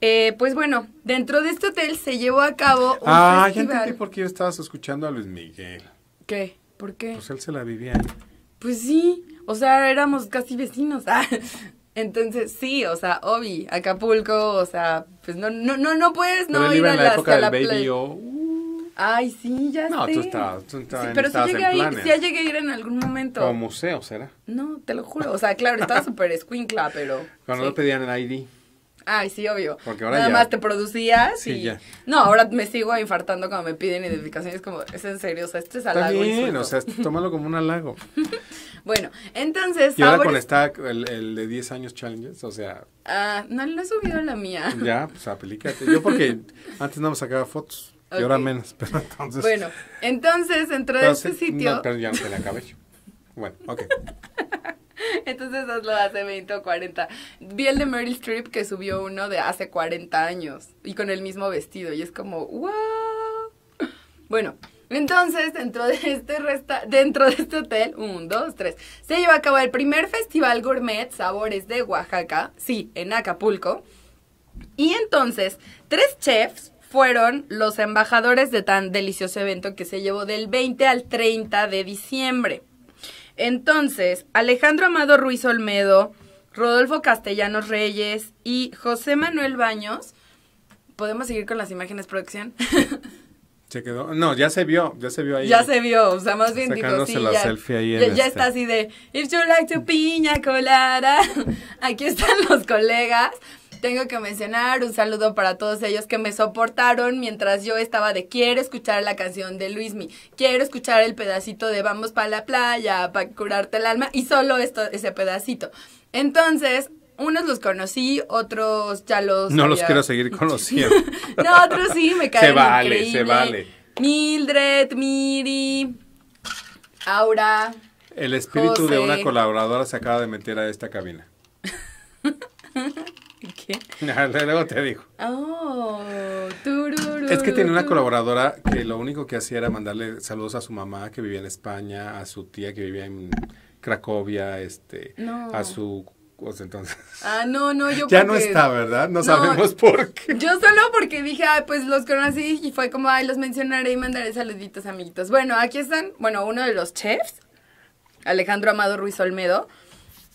Eh, pues bueno, dentro de este hotel se llevó a cabo un ah, Ah, ya entendí por qué estabas escuchando a Luis Miguel. ¿Qué? ¿Por qué? Pues él se la vivía. Pues sí, o sea, éramos casi vecinos. Entonces, sí, o sea, Ovi, Acapulco, o sea, pues no no no no puedes no a la, época Ay, sí, ya no, sé. No, tú estabas, tú estabas sí, pero estabas llegué a ir, ya llegué a ir en algún momento. ¿Como museo será? No, te lo juro. O sea, claro, estaba súper escuincla, pero... Cuando sí. pedían el ID. Ay, sí, obvio. Porque ahora Nada más te producías sí, y... Ya. No, ahora me sigo infartando cuando me piden identificación. Es como, es en serio, o sea, este es halago. Está bien, o sea, tómalo como un halago. bueno, entonces... Y ahora con está el, el, de 10 años challenges, o sea... Ah, no, no he subido la mía. Ya, pues aplícate. Yo porque antes no me sacaba fotos. Y ahora menos, pero entonces. Bueno, entonces dentro de este sitio. No, bueno, ok. Entonces hazlo hace 20 o 40. Vi el de Meryl Streep que subió uno de hace 40 años y con el mismo vestido y es como, wow. Bueno, entonces dentro de este resta dentro de este hotel, un, dos, tres, se lleva a cabo el primer festival gourmet Sabores de Oaxaca, sí, en Acapulco. Y entonces, tres chefs fueron los embajadores de tan delicioso evento que se llevó del 20 al 30 de diciembre. Entonces, Alejandro Amado Ruiz Olmedo, Rodolfo Castellanos Reyes y José Manuel Baños. ¿Podemos seguir con las imágenes, producción? Se quedó. No, ya se vio, ya se vio ahí. Ya se vio, o sea, más bien dijo, ya, este. está así de, if you like to piña colada, aquí están los colegas tengo que mencionar un saludo para todos ellos que me soportaron mientras yo estaba de quiero escuchar la canción de Luismi, quiero escuchar el pedacito de Vamos para la playa, para curarte el alma, y solo esto, ese pedacito. Entonces, unos los conocí, otros ya los... No los quiero seguir conociendo. no, otros sí, me caen Se vale, se vale. Mildred, Miri, Aura. El espíritu de una colaboradora se acaba de meter a esta cabina. luego te digo. Oh, Es que tiene una colaboradora que lo único que hacía era mandarle saludos a su mamá que vivía en España, a su tía que vivía en Cracovia, este, a su entonces. Ah, no, no, yo Ya no está, ¿verdad? No, sabemos por qué. Yo solo porque dije, pues los conocí y fue como, ay, los mencionaré y mandaré saluditos, amiguitos. Bueno, aquí están, bueno, uno de los chefs, Alejandro Amado Ruiz Olmedo,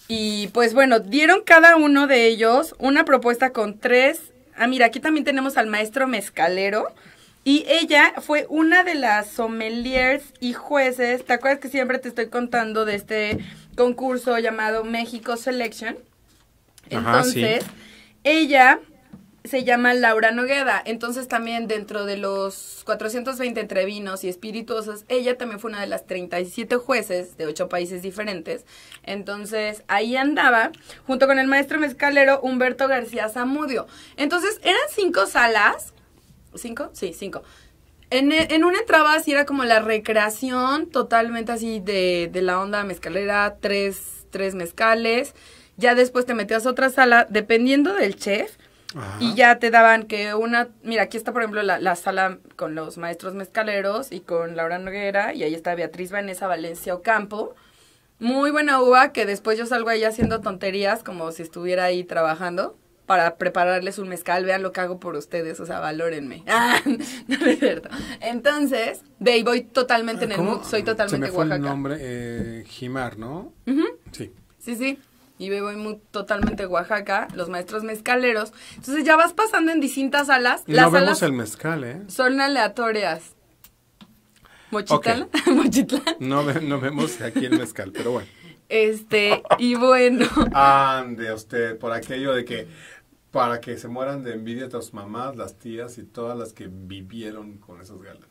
y pues bueno, dieron cada uno de ellos una propuesta con tres. Ah, mira, aquí también tenemos al maestro mezcalero. Y ella fue una de las sommeliers y jueces. ¿Te acuerdas que siempre te estoy contando de este concurso llamado México Selection? Entonces, ella se llama Laura Nogueda. Entonces también dentro de los 420 entre vinos y espirituosos, ella también fue una de las 37 jueces de ocho países diferentes. Entonces ahí andaba, junto con el maestro mezcalero Humberto García Zamudio. Entonces eran cinco salas. ¿Cinco? Sí, cinco. En, e, una entraba así era como la recreación totalmente así de, la onda mezcalera, tres, tres mezcales. Ya después te metías a otra sala, dependiendo del chef y ya te daban que una, mira, aquí está por ejemplo la, sala con los maestros mezcaleros y con Laura Noguera, y ahí está Beatriz Vanessa Valencia Ocampo. Muy buena uva que después yo salgo ahí haciendo tonterías como si estuviera ahí trabajando para prepararles un mezcal, vean lo que hago por ustedes, o sea, valórenme. Ah, no es cierto. Entonces, de voy totalmente en el mood, soy totalmente Se fue el nombre, eh, Jimar, ¿no? Sí. Sí, sí y vivo en totalmente Oaxaca, los maestros mezcaleros. Entonces ya vas pasando en distintas salas. Y Las no vemos el mezcal, ¿eh? Son aleatorias. Mochitlán. No, vemos aquí el mezcal, pero bueno. Este, y bueno. Ande usted, por aquello de que para que se mueran de envidia tus mamás, las tías y todas las que vivieron con esos galanes.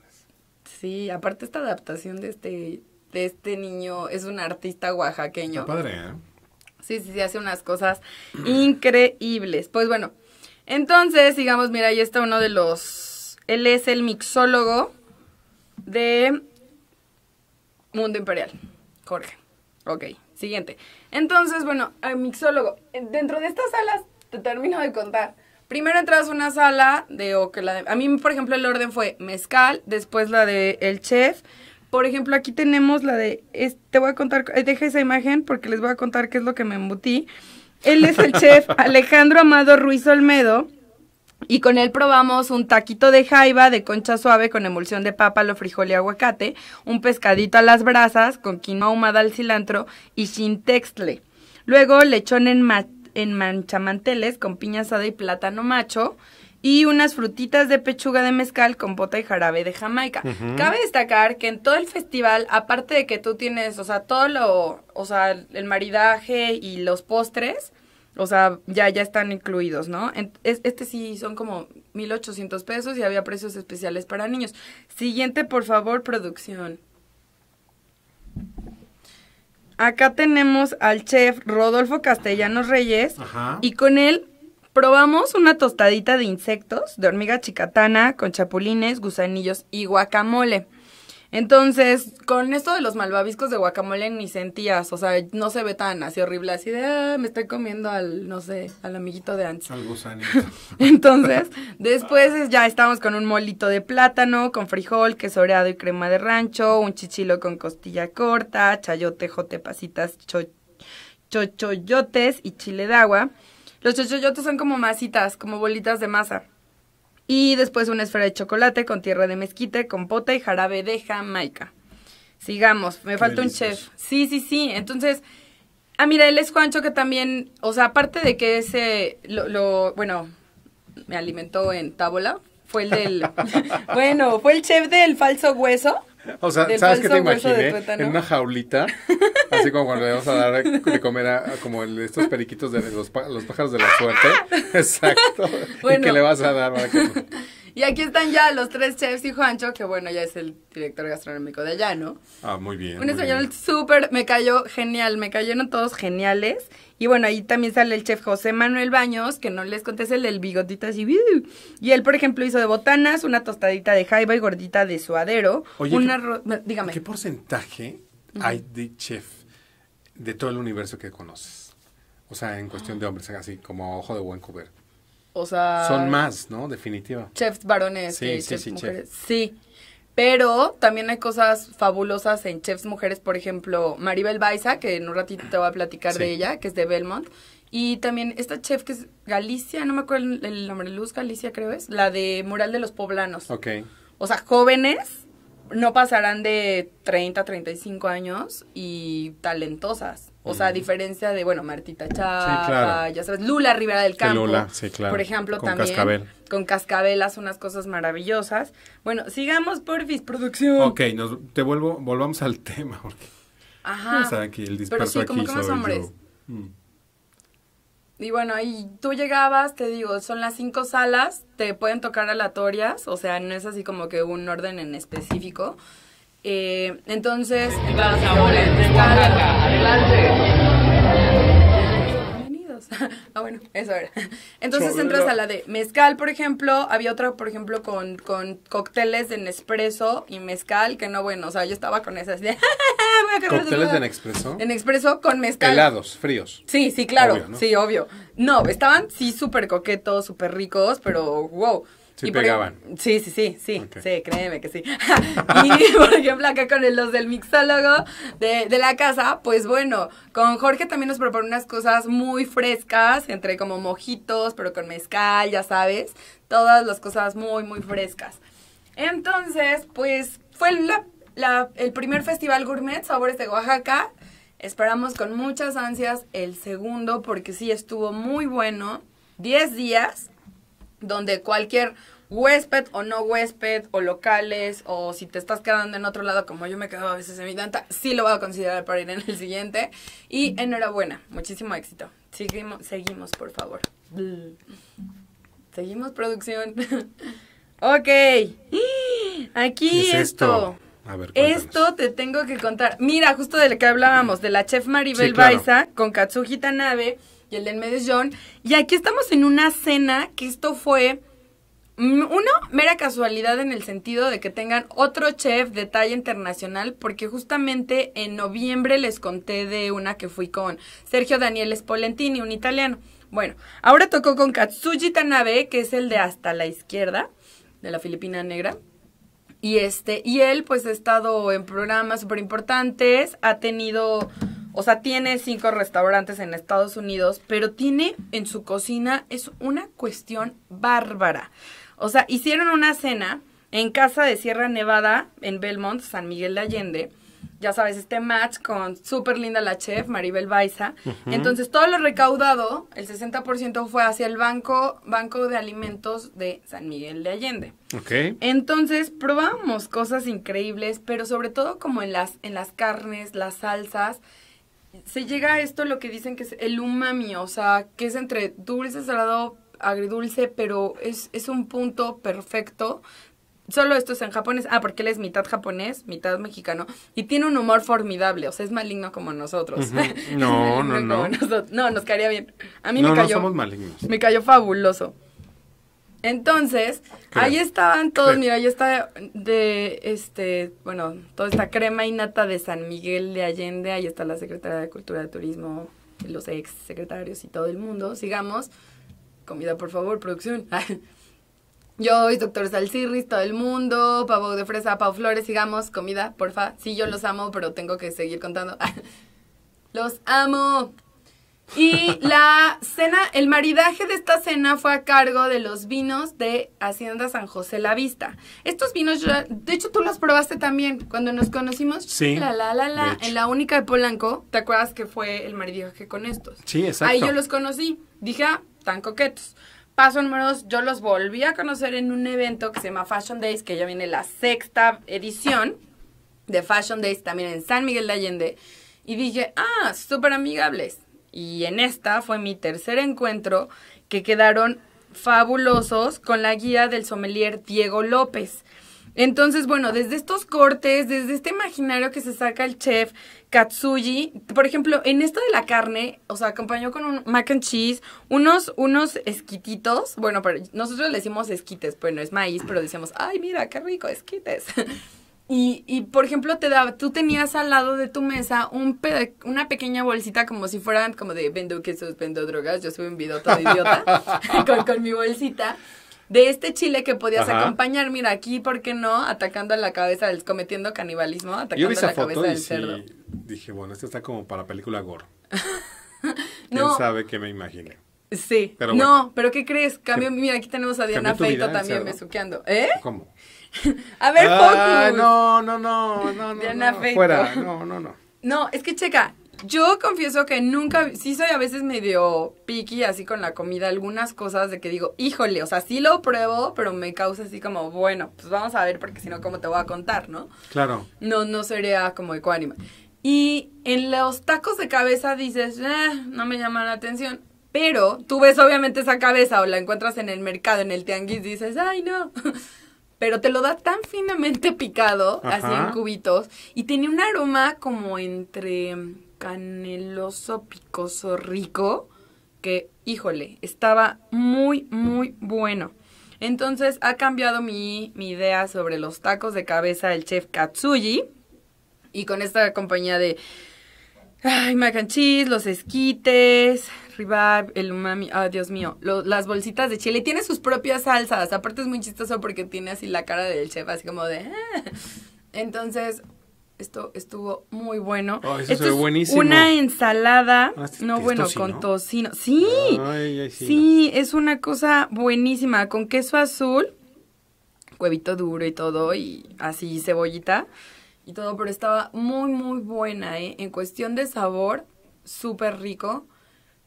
Sí, aparte esta adaptación de este, de este niño es un artista oaxaqueño. Está padre, ¿eh? Sí, sí, sí, hace unas cosas increíbles. Pues bueno, entonces, digamos, mira, ahí está uno de los... Él es el mixólogo de Mundo Imperial, Jorge. Ok, siguiente. Entonces, bueno, el eh, mixólogo. Eh, dentro de estas salas, te termino de contar. Primero entras una sala de... que la de, a mí, por ejemplo, el orden fue mezcal, después la de el chef, por ejemplo, aquí tenemos la de, te voy a contar, eh, deja esa imagen porque les voy a contar qué es lo que me embutí. Él es el chef Alejandro Amado Ruiz Olmedo. Y con él probamos un taquito de jaiba de concha suave con emulsión de lo frijol y aguacate, un pescadito a las brasas con quinoa ahumada al cilantro y sin textle. Luego lechón en, en manchamanteles con piña asada y plátano macho y unas frutitas de pechuga de mezcal con pota y jarabe de Jamaica. Cabe destacar que en todo el festival, aparte de que tú tienes, o sea, todo lo, o sea, el maridaje y los postres, o sea, ya, ya están incluidos, ¿no? Este sí son como 1,800 pesos y había precios especiales para niños. Siguiente, por favor, producción. Acá tenemos al chef Rodolfo Castellanos Reyes Ajá. y con él Probamos una tostadita de insectos, de hormiga chicatana, con chapulines, gusanillos y guacamole. Entonces, con esto de los malvaviscos de guacamole ni sentías, o sea, no se ve tan así horrible, así de, ah, me estoy comiendo al, no sé, al amiguito de antes. Al gusanito. Entonces, después ya estamos con un molito de plátano, con frijol, quesoreado y crema de rancho, un chichilo con costilla corta, chayote, jote, pasitas, chochoyotes y chile de agua. Los chochoyotos son como masitas, como bolitas de masa. Y después una esfera de chocolate con tierra de mezquite, compota y jarabe de Jamaica. Sigamos, me falta un chef. Sí, sí, sí. Entonces, ah, mira, él es Juancho que también, o sea, aparte de que ese, lo, lo bueno, me alimentó en tábola, fue el del, bueno, fue el chef del falso hueso. O sea, ¿sabes qué te imaginé? En una jaulita, así como cuando le vamos a dar de comer a, como el, estos periquitos de los, pájaros de la suerte. Exacto. ¿Y qué le vas a dar? Y aquí están ya los tres chefs y Juancho, que bueno, ya es el director gastronómico de allá, ¿no? Ah, muy bien. Un español súper, me cayó genial, me cayeron todos geniales. Y bueno, ahí también sale el chef José Manuel Baños, que no les conté, es el del bigotito así. Y él, por ejemplo, hizo de botanas una tostadita de jaiba y gordita de suadero. Oye, ¿qué, dígame. ¿qué porcentaje hay de chef de todo el universo que conoces? O sea, en cuestión de hombres, así como ojo de buen cubero. O sea. Son más, ¿no? Definitiva. Chefs varones. Sí, sí, sí, Sí. Pero también hay cosas fabulosas en chefs mujeres, por ejemplo, Maribel Baiza, que en un ratito te voy a platicar de ella, que es de Belmont. Y también esta chef que es Galicia, no me acuerdo el nombre, Luz Galicia creo es, la de Mural de los Poblanos. Ok. O sea, jóvenes no pasarán de 30, 35 años y talentosas. O sea, a mm. diferencia de, bueno, Martita Chá, ya sabes, Lula Rivera del Campo. Por ejemplo, con también. Con Cascabel unas cosas maravillosas. Bueno, sigamos, porfis, producción. Ok, nos, te vuelvo, volvamos al tema. Porque Ajá. sea, aquí, el disperso sí, como hombres. Mm. Y bueno, y tú llegabas, te digo, son las cinco salas, te pueden tocar aleatorias, o sea, no es así como que un orden en específico entonces, entonces Bienvenidos. Entonces entras a la de mezcal, por ejemplo. Había otra, por ejemplo, con, con cócteles de Nespresso y mezcal, que no, bueno, o sea, yo estaba con esas de... ¿Cócteles de Nespresso? En Nespresso con mezcal. Helados, fríos. Sí, sí, claro. Sí, obvio. No, estaban, sí, súper coquetos, súper ricos, pero wow. Sí, y pegaban. sí, sí, sí, sí, sí, créeme que sí. y por ejemplo, acá con los del mixólogo de, la casa, pues bueno, con Jorge también nos propone unas cosas muy frescas, entre como mojitos, pero con mezcal, ya sabes, todas las cosas muy, muy frescas. Entonces, pues fue el primer festival gourmet, Sabores de Oaxaca. Esperamos con muchas ansias el segundo porque sí estuvo muy bueno. 10 días donde cualquier huésped o no huésped o locales o si te estás quedando en otro lado como yo me quedaba a veces en mi tanta, sí lo voy a considerar para ir en el siguiente. Y enhorabuena, muchísimo éxito. Seguimos, seguimos por favor. Seguimos producción. ok. Aquí esto. esto. te tengo que contar. Mira, justo de lo que hablábamos, de la chef Maribel Baiza con Katsuji Tanabe y el medio Y aquí estamos en una cena que esto fue, mm, uno, mera casualidad en el sentido de que tengan otro chef de talla internacional, porque justamente en noviembre les conté de una que fui con Sergio Daniel Spolentini, un italiano. Bueno, ahora tocó con Katsuji Tanabe, que es el de hasta la izquierda, de la Filipina Negra. Y este, y él pues ha estado en programas súper importantes, ha tenido o sea, tiene cinco restaurantes en Estados Unidos, pero tiene en su cocina, es una cuestión bárbara. O sea, hicieron una cena en casa de Sierra Nevada, en Belmont, San Miguel de Allende. Ya sabes, este match con super linda la chef, Maribel Baiza. Entonces, todo lo recaudado, el 60% fue hacia el banco, banco de Alimentos de San Miguel de Allende. Ok. Entonces, probamos cosas increíbles, pero sobre todo como en las, en las carnes, las salsas se llega a esto lo que dicen que es el umami, o sea, que es entre dulce, salado, agridulce, pero es, es un punto perfecto. Solo esto es en japonés. Ah, porque él es mitad japonés, mitad mexicano. Y tiene un humor formidable. O sea, es maligno como nosotros. No, no, no. No, nos caería bien. A mí me cayó. No somos malignos. Me cayó fabuloso. Entonces, ahí estaban todos, mira, ahí está de, este, bueno, toda esta crema y nata de San Miguel de Allende, ahí está la secretaria de Cultura y Turismo, los ex secretarios y todo el mundo, sigamos. Comida, por favor, producción. yo y doctor Salcirris, todo el mundo, Pavo de Fresa, Pau Flores, sigamos, comida, porfa. Sí, yo los amo, pero tengo que seguir contando. los amo. Y la cena, el maridaje de esta cena fue a cargo de los vinos de Hacienda San José La Vista. Estos vinos, de hecho, tú los probaste también cuando nos conocimos. Sí. La, la, la, la, en la única de Polanco, ¿te acuerdas que fue el maridaje con estos? Sí, exacto. Ahí yo los conocí. Dije, ah, tan coquetos. Paso número dos, yo los volví a conocer en un evento que se llama Fashion Days, que ya viene la sexta edición de Fashion Days también en San Miguel de Allende. Y dije, ah, súper amigables y en esta fue mi tercer encuentro que quedaron fabulosos con la guía del sommelier Diego López. Entonces, bueno, desde estos cortes, desde este imaginario que se saca el chef Katsuji, por ejemplo, en esto de la carne, o sea, acompañó con un mac and cheese, unos, unos esquititos, bueno, nosotros le decimos esquites, bueno, pues es maíz, pero decimos, ay, mira, qué rico, esquites. Y, y, por ejemplo, te daba, tú tenías al lado de tu mesa un una pequeña bolsita como si fueran como de vendo quesos, vendo drogas, yo soy un video todo idiota con, mi bolsita. De este chile que podías acompañar, mira, aquí, ¿por qué no? Atacando a la cabeza, del, cometiendo canibalismo, atacando yo la cabeza del cerdo. dije, bueno, esto está como para película gore. no. ¿Quién sabe qué me imaginé? Sí. Pero No, pero ¿qué crees? Cambio, mira, aquí tenemos a Diana Feito también besuqueando. ¿Eh? ¿Cómo? a ver, ah, focus. No, no, no, no, no. no, fuera, no, no, no. No, es que checa, yo confieso que nunca, sí soy a veces medio picky así con la comida, algunas cosas de que digo, híjole, o sea, sí lo pruebo, pero me causa así como, bueno, pues vamos a ver porque si no, ¿cómo te voy a contar, no? Claro. No, no sería como ecuánima. Y en los tacos de cabeza dices, ah, no me llama la atención. Pero tú ves obviamente esa cabeza o la encuentras en el mercado, en el tianguis, dices, ay, no. pero te lo da tan finamente picado, así en cubitos, y tiene un aroma como entre caneloso, picoso, rico, que, híjole, estaba muy, muy bueno. Entonces ha cambiado mi, idea sobre los tacos de cabeza del chef Katsuji y con esta compañía de ay, mac and cheese, los esquites, Revive, el umami, ah, oh, Dios mío, las bolsitas de chile. tiene sus propias salsas. Aparte es muy chistoso porque tiene así la cara del chef, así como de... Ah". Entonces, esto estuvo muy bueno. Esto es buenísimo. Una ensalada, ah, este no bueno, con tocino. Sí, sí, es una cosa buenísima, con queso azul, huevito duro y todo, y así cebollita y todo, pero estaba muy, muy buena, ¿eh? En cuestión de sabor, súper rico.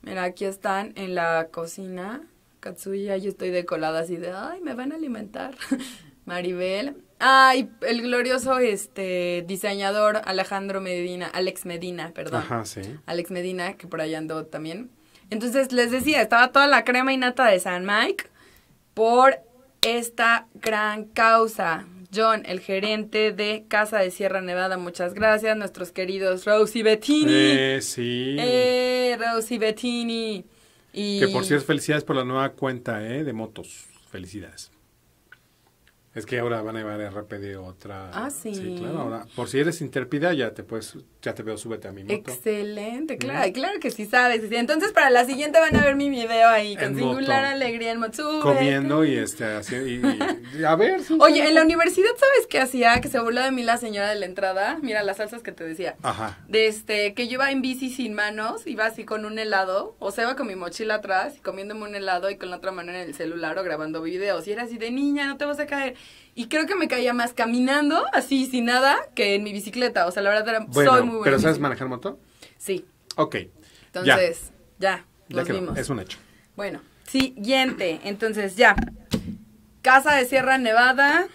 Mira, aquí están en la cocina. Katsuya, yo estoy decolada así de, ay, me van a alimentar. Maribel. Ay, el glorioso este diseñador Alejandro Medina, Alex Medina, perdón. Ajá, sí. Alex Medina, que por allá andó también. Entonces les decía, estaba toda la crema y nata de San Mike por esta gran causa. John, el gerente de Casa de Sierra Nevada, muchas gracias. Nuestros queridos y Bettini. Eh, sí. Eh, y Bettini. Que por cierto, felicidades por la nueva cuenta eh, de motos. Felicidades. Es que ahora van a llevar repetir otra. Ah, sí. Sí, Ahora, por si eres intérpida, ya te puedes, ya te veo, súbete a mi moto. Excelente, claro, claro que sí sabes. Entonces, para la siguiente van a ver mi video ahí, con singular alegría en moto. Comiendo y este, así, y, a ver. Oye, en la universidad, ¿sabes qué hacía? Que se burló de mí la señora de la entrada. Mira las salsas que te decía. Ajá. De este, que yo iba en bici sin manos, iba así con un helado, o sea, iba con mi mochila atrás y comiéndome un helado y con la otra mano en el celular o grabando videos. Y era así de niña, no te vas a caer. Y creo que me caía más caminando, así, sin nada, que en mi bicicleta. O sea, la verdad, soy muy buena. ¿Pero sabes manejar moto? Sí. Ok. Entonces, ya, ya, Es un hecho. Bueno, siguiente. Entonces, ya. Casa de Sierra Nevada,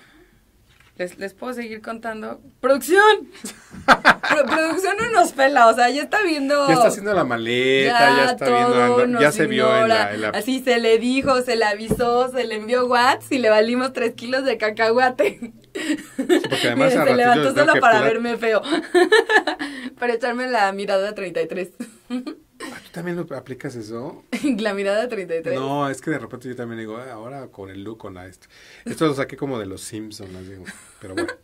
les, les puedo seguir contando. ¡Producción! producción no nos pela, o sea, ya está viendo. Ya está haciendo la maleta, ya, está viendo. ya se vio en la, Así se le dijo, se le avisó, se le envió WhatsApp y le valimos tres kilos de cacahuate. Porque además se levantó solo para verme feo. para echarme la mirada 33. Ah, ¿Tú también lo aplicas eso? la mirada 33. No, es que de repente yo también digo, ah, ahora con el look, con la esto. lo saqué como de los Simpsons, Pero bueno.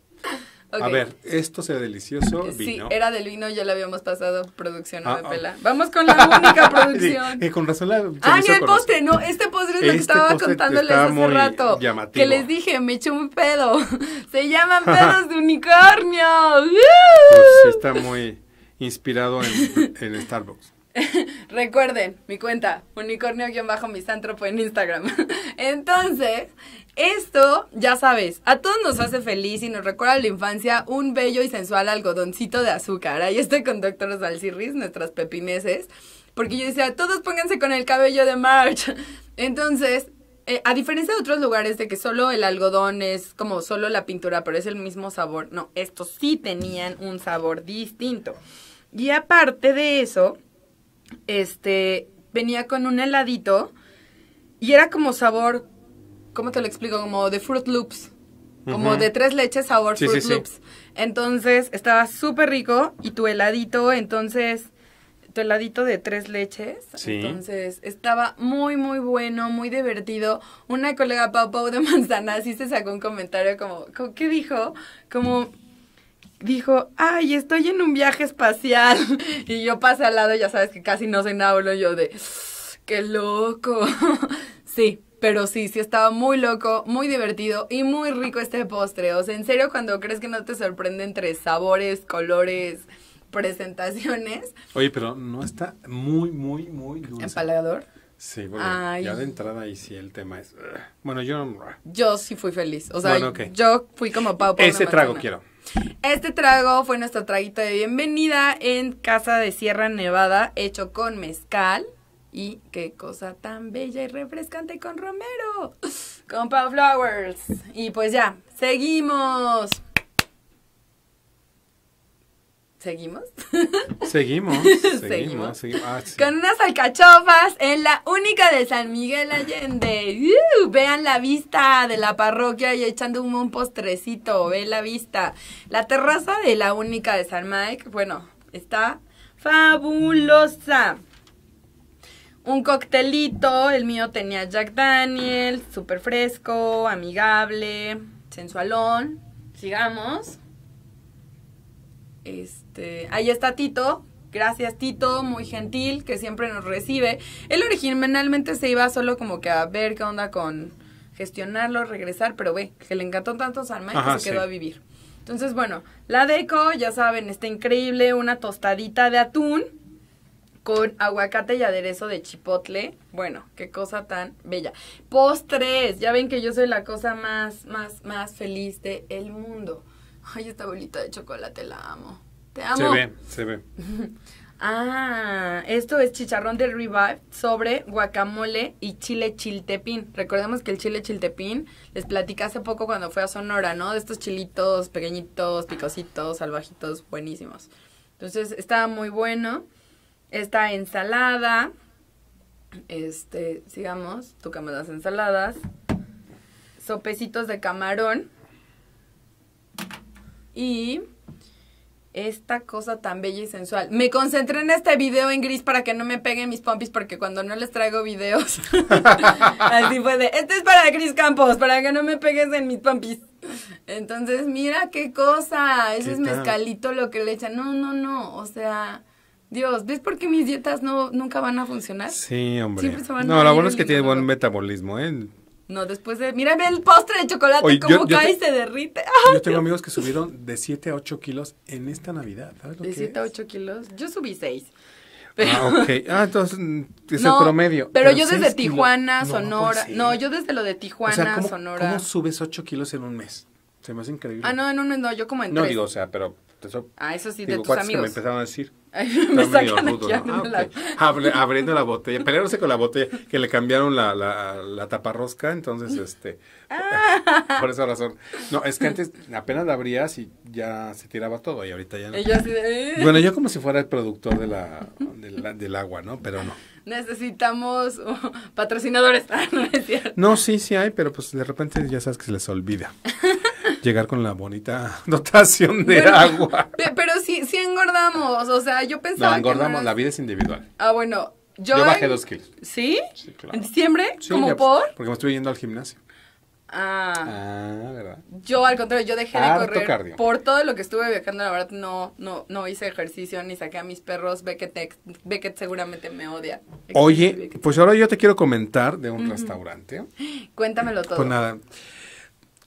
A ver, esto se ve delicioso vino. Sí, era del vino, ya lo habíamos pasado, producción no me ah, pela. Vamos con la única producción. Eh, con razón la... Ah, ni el postre, no, este postre es lo que este estaba contándoles hace rato. Llamativo. Que les dije, me eché un pedo. Se llaman pedos de unicornio. pues sí está muy inspirado en, en Starbucks. Recuerden, mi cuenta, unicornio-misántropo en Instagram. Entonces, esto, ya sabes, a todos nos hace feliz y nos recuerda a la infancia un bello y sensual algodoncito de azúcar. Ahí estoy con Doctor Salcirris, nuestras pepineses, porque yo decía, todos pónganse con el cabello de March. Entonces, eh, a diferencia de otros lugares de que solo el algodón es como solo la pintura, pero es el mismo sabor, no, estos sí tenían un sabor distinto. Y aparte de eso, este, venía con un heladito y era como sabor, ¿cómo te lo explico? Como de Fruit Loops. Como de tres leches sabor Fruit Loops. Entonces estaba súper rico y tu heladito, entonces, tu heladito de tres leches. Entonces estaba muy, muy bueno, muy divertido. Una colega Pau Pau de Manzana sí se sacó un comentario como, ¿qué dijo? Como dijo, ay, estoy en un viaje espacial. Y yo pasé al lado, ya sabes que casi no se hablo yo de, qué loco. sí, pero sí, sí estaba muy loco, muy divertido y muy rico este postre. O sea, en serio, cuando crees que no te sorprende entre sabores, colores, presentaciones. Oye, pero no está muy, muy, muy dulce. ¿Empalagador? Sí, bueno, ya de entrada y sí el tema es... Bueno, yo... Yo sí fui feliz, o sea, yo fui como Pau. Ese trago quiero. Este trago fue nuestro traguito de bienvenida en Casa de Sierra Nevada, hecho con mezcal. Y qué cosa tan bella y refrescante con Romero, con Pau Flowers. Y pues ya, seguimos. ¿Seguimos? Seguimos. seguimos, ah, seguimos. Con unas alcachofas en la única de San Miguel Allende. ¡Uh! Vean la vista de la parroquia y echando un, postrecito. Ve la vista. La terraza de la única de San Mike, bueno, está fabulosa. Un coctelito, el mío tenía Jack Daniel, súper fresco, amigable, sensualón. Sigamos. Este, ahí está Tito. Gracias Tito, muy gentil, que siempre nos recibe. Él originalmente se iba solo como que a ver qué onda con gestionarlo, regresar, pero ve, que le encantó tanto San y se quedó a vivir. Entonces, bueno, la deco, ya saben, está increíble, una tostadita de atún con aguacate y aderezo de chipotle. Bueno, qué cosa tan bella. Postres, ya ven que yo soy la cosa más, más, más feliz del el mundo. Ay, esta bolita de chocolate la amo. Te amo. Se ve, se ve. ah, esto es chicharrón del revive sobre guacamole y chile chiltepín. Recordemos que el chile chiltepín les platicé hace poco cuando fue a Sonora, ¿no? De estos chilitos pequeñitos, picositos, salvajitos, buenísimos. Entonces, está muy bueno. Esta ensalada. Este, sigamos, tocamos las ensaladas. Sopecitos de camarón y esta cosa tan bella y sensual. Me concentré en este video en gris para que no me peguen mis pompis porque cuando no les traigo videos, así fue de, este es para Gris Campos, para que no me pegues en mis pompis. Entonces, mira qué cosa, ese es mezcalito lo que le echan. No, no, no, o sea... Dios, ¿ves por qué mis dietas no, nunca van a funcionar? Sí, hombre. no, la lo bueno es que tiene buen metabolismo, ¿eh? No, después de, mírame el postre de chocolate, Oye, cómo cae y se derrite. yo tengo amigos que subieron de 7 a 8 kilos en esta Navidad. ¿sabes lo ¿De 7 a 8 kilos? Yo subí 6. Ah, ok. Ah, entonces mm, es el promedio. Pero, pero yo desde Tijuana, Sonora. No, yo desde lo de Tijuana, o sea, ¿cómo, Sonora. ¿Cómo subes 8 kilos en un mes? Se me hace increíble. Ah, no, en un mes no, yo como en No digo, o sea, pero... ah, eso sí, de tus amigos. que me empezaron a decir me sacan abriendo, la... la botella, con la botella, que le cambiaron la, la, la taparrosca, entonces, este, ah. por esa razón. No, es que antes apenas la abrías y ya se tiraba todo y ahorita ya no. Eh. Bueno, yo como si fuera el productor de la, del agua, ¿no? Pero no. Necesitamos oh, patrocinadores, ah, no es No, sí, sí hay, pero pues de repente ya sabes que se les olvida. llegar con la bonita dotación de agua. Pero sí, sí engordamos, o sea, yo pensaba. la vida es individual. Ah, bueno. Yo, bajé dos kilos. ¿Sí? ¿En diciembre? ¿Como pues, por? Porque me estuve yendo al gimnasio. Ah, ah, ¿verdad? Yo al contrario, yo dejé de correr por todo lo que estuve viajando, la verdad no no no hice ejercicio ni saqué a mis perros, Beckett, seguramente me odia. Oye, pues ahora yo te quiero comentar de un restaurante. Cuéntamelo todo. Pues nada.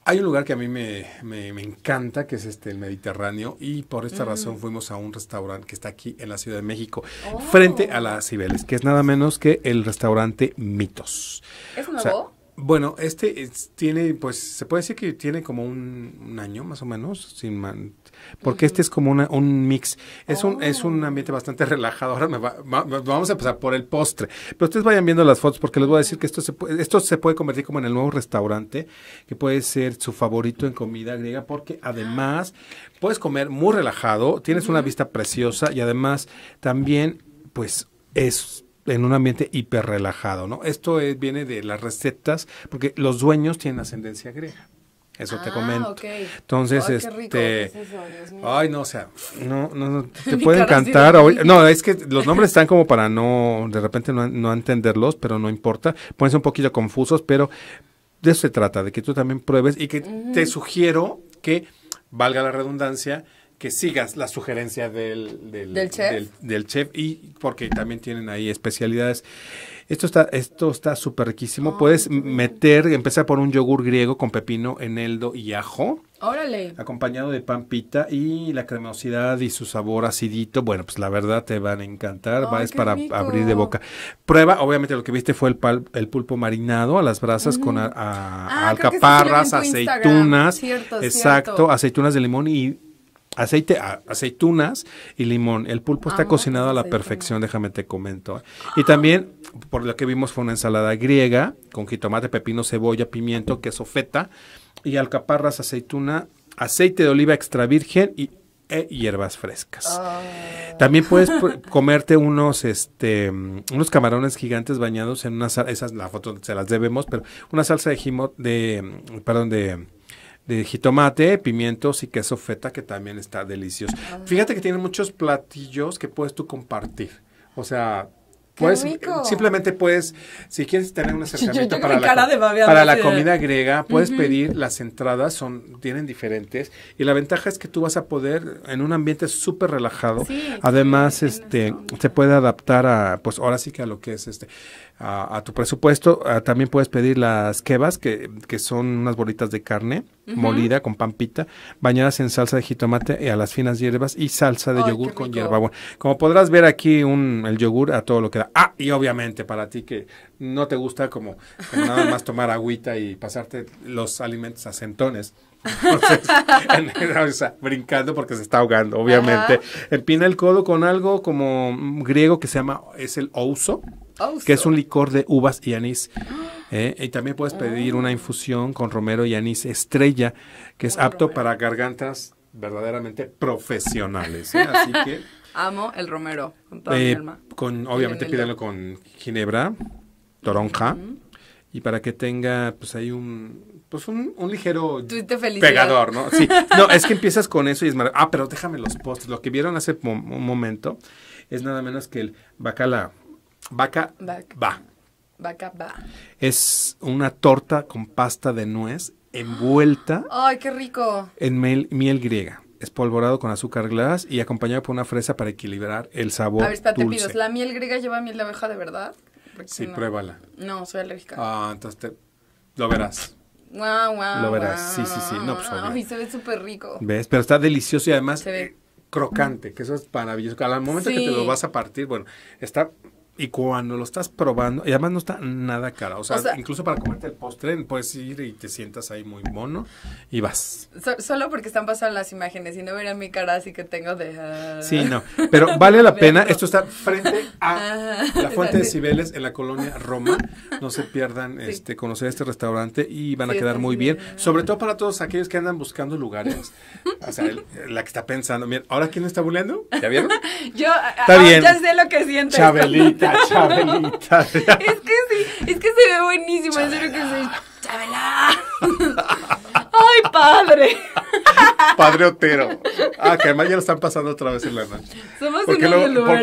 Hay un lugar que a mí me, me, encanta, que es este el Mediterráneo, y por esta razón fuimos a un restaurante que está aquí en la Ciudad de México, oh. frente a la Cibeles, que es nada menos que el restaurante Mitos. ¿Es nuevo? Bueno, este tiene, pues, se puede decir que tiene como un, año más o menos, sin man, porque este es como un mix. Es un es un oh. ambiente bastante relajado. Ahora vamos a empezar por el postre, pero ustedes vayan viendo las fotos porque les voy a decir que esto se puede, esto se puede convertir como en el nuevo restaurante que puede ser su favorito en comida griega, porque además puedes comer muy relajado, tienes una vista preciosa y además también, pues, es en un ambiente hiper relajado, ¿no? Esto eh, viene de las recetas, porque los dueños tienen ascendencia griega. Eso te ah, comento. Entonces, este. ay, no, o sea, no, no, te puede encantar... no, es que los nombres están como para no, de repente no, entenderlos, pero no importa. Pueden un poquito confusos, pero de eso se trata, de que tú también pruebes y que te sugiero que, valga la redundancia, que sigas la sugerencia del, del, chef? del, chef y porque también tienen ahí especialidades. Esto está esto está súper riquísimo. Ah, Puedes meter, empezar por un yogur griego con pepino, eneldo y ajo. Órale. Acompañado de pampita y la cremosidad y su sabor acidito. Bueno, pues la verdad te van a encantar. Va, es para abrir de boca. Prueba, obviamente lo que viste fue el, el pulpo marinado a las brasas con ah, alcaparras, aceitunas. exacto, aceitunas de limón y aceite, aceitunas y limón. El pulpo está ah, cocinado a la perfección, déjame te comento. Y también, por lo que vimos, fue una ensalada griega con jitomate, pepino, cebolla, pimiento, queso feta y alcaparras, aceituna, aceite de oliva extra virgen y e hierbas frescas. Ah. También puedes comerte unos este unos camarones gigantes bañados en una salsa, esas la foto se las debemos, pero una salsa de de perdón de de jitomate, pimientos y queso feta, que también está delicioso. Ah. Fíjate que tiene muchos platillos que puedes tú compartir. O sea, Puedes, simplemente puedes, si quieres tener un acercamiento para, la, comida griega, puedes pedir las entradas, son tienen diferentes y la ventaja es que tú vas a poder en un ambiente súper relajado. Además, este, se puede adaptar a, pues ahora sí que a lo que es este a, tu presupuesto. Ah, también puedes pedir las quebas, que, que son unas bolitas de carne molida con pampita, bañadas en salsa de jitomate a las finas hierbas y salsa de yogur con hierbabuena. Como podrás ver aquí, un, el yogur a todo lo que da. Ah, y obviamente para ti que no te gusta como, como nada más tomar agüita y pasarte los alimentos a centones. brincando porque se está ahogando, obviamente. Empina el codo con algo como mm, griego que se llama, es el ouso, que es un licor de uvas y anís. ¿eh? y también puedes pedir ah. una infusión con romero y anís estrella, que es apto para gargantas verdaderamente profesionales. ¿eh? Amo el romero, con eh, obviamente pídelo con ginebra, toronja y para que tenga pues hay un pues un, un ligero pegador, ¿no? Sí, no, es que empiezas con eso y es maravilloso. Ah, pero déjame los postres. lo que vieron hace un momento es nada menos que el bacala vaca va. Vaca va. Es una torta con pasta de nuez envuelta. ¡Ay, qué rico! En miel, miel griega espolvorado con azúcar glass y acompañado por una fresa para equilibrar el sabor. A ver, espérate, dulce. pido, ¿La miel griega lleva miel de abeja de verdad? Sí, pruébala. No, soy alérgica. Ah, entonces te, lo verás. Wow, wow, lo verás, sí, sí, sí. No, pues, Ay, se ve súper rico. ¿Ves? Pero está delicioso y además se ve. Eh, crocante, que eso es maravilloso. Al momento que te lo vas a partir, bueno, está y cuando lo estás probando, y además no está nada cara, o sea, incluso para comerte el postre puedes ir y te sientas ahí muy mono y vas. solo porque están pasando las imágenes y no verán mi cara así que tengo de... Ah. Sí, no, pero vale la pena, esto está frente a ah. la fuente de Cibeles en la colonia Roma, no se pierdan este conocer este restaurante y van a quedar muy bien. sobre todo para todos aquellos que andan buscando lugares, o sea, la que está pensando, mira, ¿ahora quién está buleando? ¿Ya vieron? Yo, está ya sé lo que siento. Chabelita. es que es que se ve buenísimo, en serio que soy ¡Ay, padre! padre Otero. Ah, que además ya lo están pasando otra vez en la noche. Somos porque Porque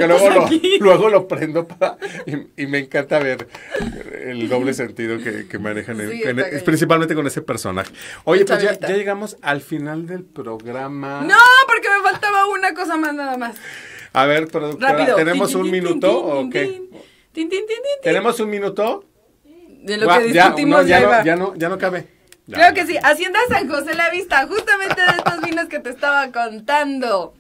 luego lo, luego lo, prendo para, y, me encanta ver el doble sentido que, manejan. principalmente con ese personaje. Oye, pues ya, ya, llegamos al final del programa. No, porque me faltaba una cosa más nada más. A ver, productora, ¿tenemos un minuto o qué? ¿Tenemos un minuto? De lo que discutimos ya, no, ya, no, ya, no, cabe. Creo que sí. Hacienda San José La Vista, justamente de estos vinos que te estaba contando.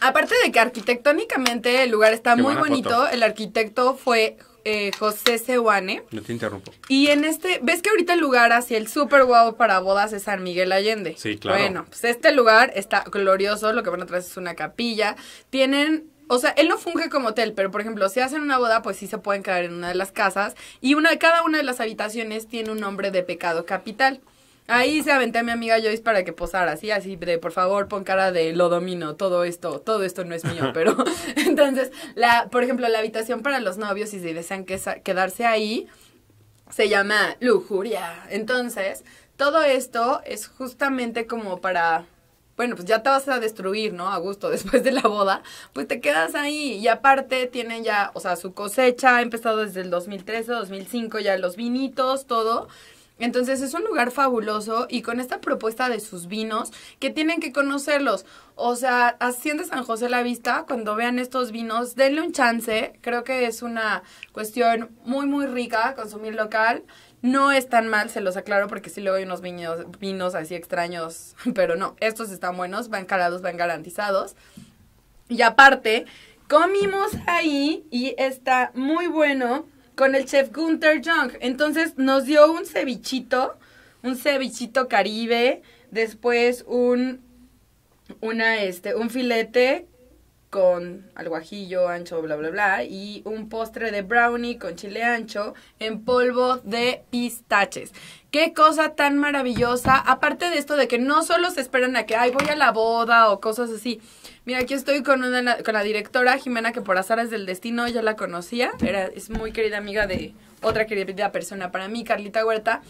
Aparte de que arquitectónicamente el lugar está muy bonito, el arquitecto fue eh, José Sewane. No te interrumpo. Y en este, ¿ves que ahorita el lugar hacia el super guau para bodas es San Miguel Allende? Sí, claro. Bueno, pues este lugar está glorioso, lo que van atrás es una capilla. Tienen o sea, él no funge como hotel, pero por ejemplo, si hacen una boda, pues sí se pueden quedar en una de las casas y una cada una de las habitaciones tiene un nombre de pecado capital. Ahí se aventé a mi amiga Joyce para que posara, así, así de por favor pon cara de lo domino, todo esto, todo esto no es mío, pero entonces, la, por ejemplo, la habitación para los novios, si desean quedarse ahí, se llama lujuria. Entonces, todo esto es justamente como para bueno, pues ya te vas a destruir, ¿no? A gusto después de la boda, pues te quedas ahí. Y aparte tienen ya, o sea, su cosecha ha empezado desde el 2013, 2005, ya los vinitos, todo. Entonces es un lugar fabuloso y con esta propuesta de sus vinos que tienen que conocerlos. O sea, asciende San José la Vista, cuando vean estos vinos, denle un chance. Creo que es una cuestión muy, muy rica consumir local. No es tan mal, se los aclaro, porque sí luego hay unos vinos, vinos así extraños, pero no, estos están buenos, van calados, van garantizados. Y aparte, comimos ahí y está muy bueno con el chef Gunther Jung, Entonces nos dio un cevichito, un cevichito caribe, después un, una, este, un filete con alguajillo ancho, bla, bla, bla, y un postre de brownie con chile ancho en polvo de pistaches. Qué cosa tan maravillosa, aparte de esto de que no solo se esperan a que, ay, voy a la boda o cosas así, Mira, aquí estoy con, una, con la directora Jimena, que por azar es del destino ya la conocía. Era, es muy querida amiga de otra querida persona para mí, Carlita Huerta.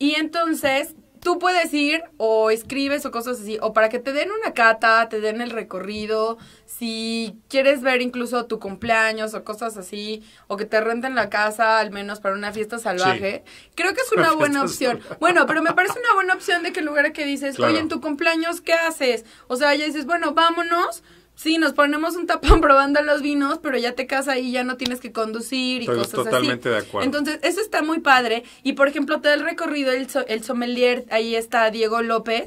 Y entonces tú puedes ir o escribes o cosas así, o para que te den una cata, te den el recorrido, si quieres ver incluso tu cumpleaños o cosas así, o que te renten la casa al menos para una fiesta salvaje, creo que es una, buena opción. Bueno, pero me parece una buena opción de que el lugar que dices, oye, en tu cumpleaños, ¿qué haces? O sea, ya dices, bueno, vámonos, Sí, nos ponemos un tapón probando los vinos, pero ya te casas y ya no tienes que conducir y cosas totalmente así. de acuerdo. Entonces, eso está muy padre. Y por ejemplo, te da el recorrido el, sommelier, ahí está Diego López,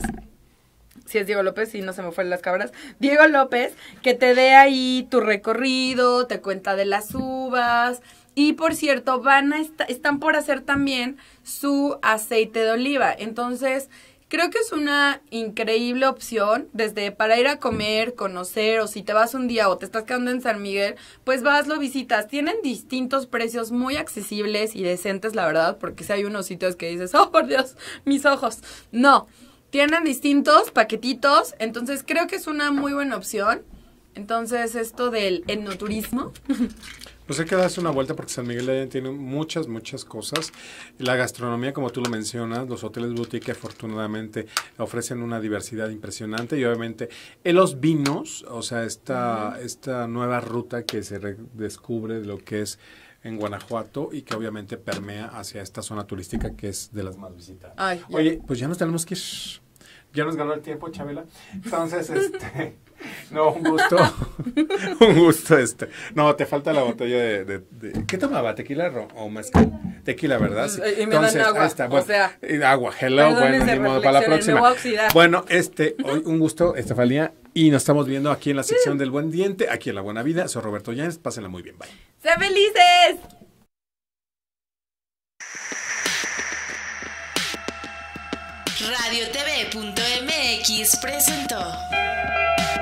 si es Diego López, si no se me fueron las cabras, Diego López, que te dé ahí tu recorrido, te cuenta de las uvas. Y por cierto, van a están por hacer también su aceite de oliva. Entonces, Creo que es una increíble opción desde para ir a comer, conocer o si te vas un día o te estás quedando en San Miguel, pues vas, lo visitas. Tienen distintos precios muy accesibles y decentes, la verdad, porque si hay unos sitios que dices, oh, por Dios, mis ojos. No, tienen distintos paquetitos, entonces creo que es una muy buena opción. Entonces, esto del etnoturismo. Pues hay que darse una vuelta porque San Miguel de Allende tiene muchas, muchas cosas. La gastronomía, como tú lo mencionas, los hoteles boutique afortunadamente ofrecen una diversidad impresionante y obviamente en los vinos, o sea, esta, esta nueva ruta que se descubre de lo que es en Guanajuato y que obviamente permea hacia esta zona turística que es de las más visitadas. Oye, pues ya nos tenemos que ir. Ya nos ganó el tiempo, Chabela. Entonces, este... No, un gusto. un gusto este. No, te falta la botella de. ¿Qué tomaba? ¿Tequila o mezcal? Tequila, ¿verdad? Eh, me Entonces, dan agua. Bueno, o sea, agua, hello, bueno, para la próxima. Bueno, este, hoy un gusto, Estefanía. Y nos estamos viendo aquí en la sección del Buen Diente, aquí en La Buena Vida. Soy Roberto Yanes, pásenla muy bien, bye. ¡Sean felices! Radio presentó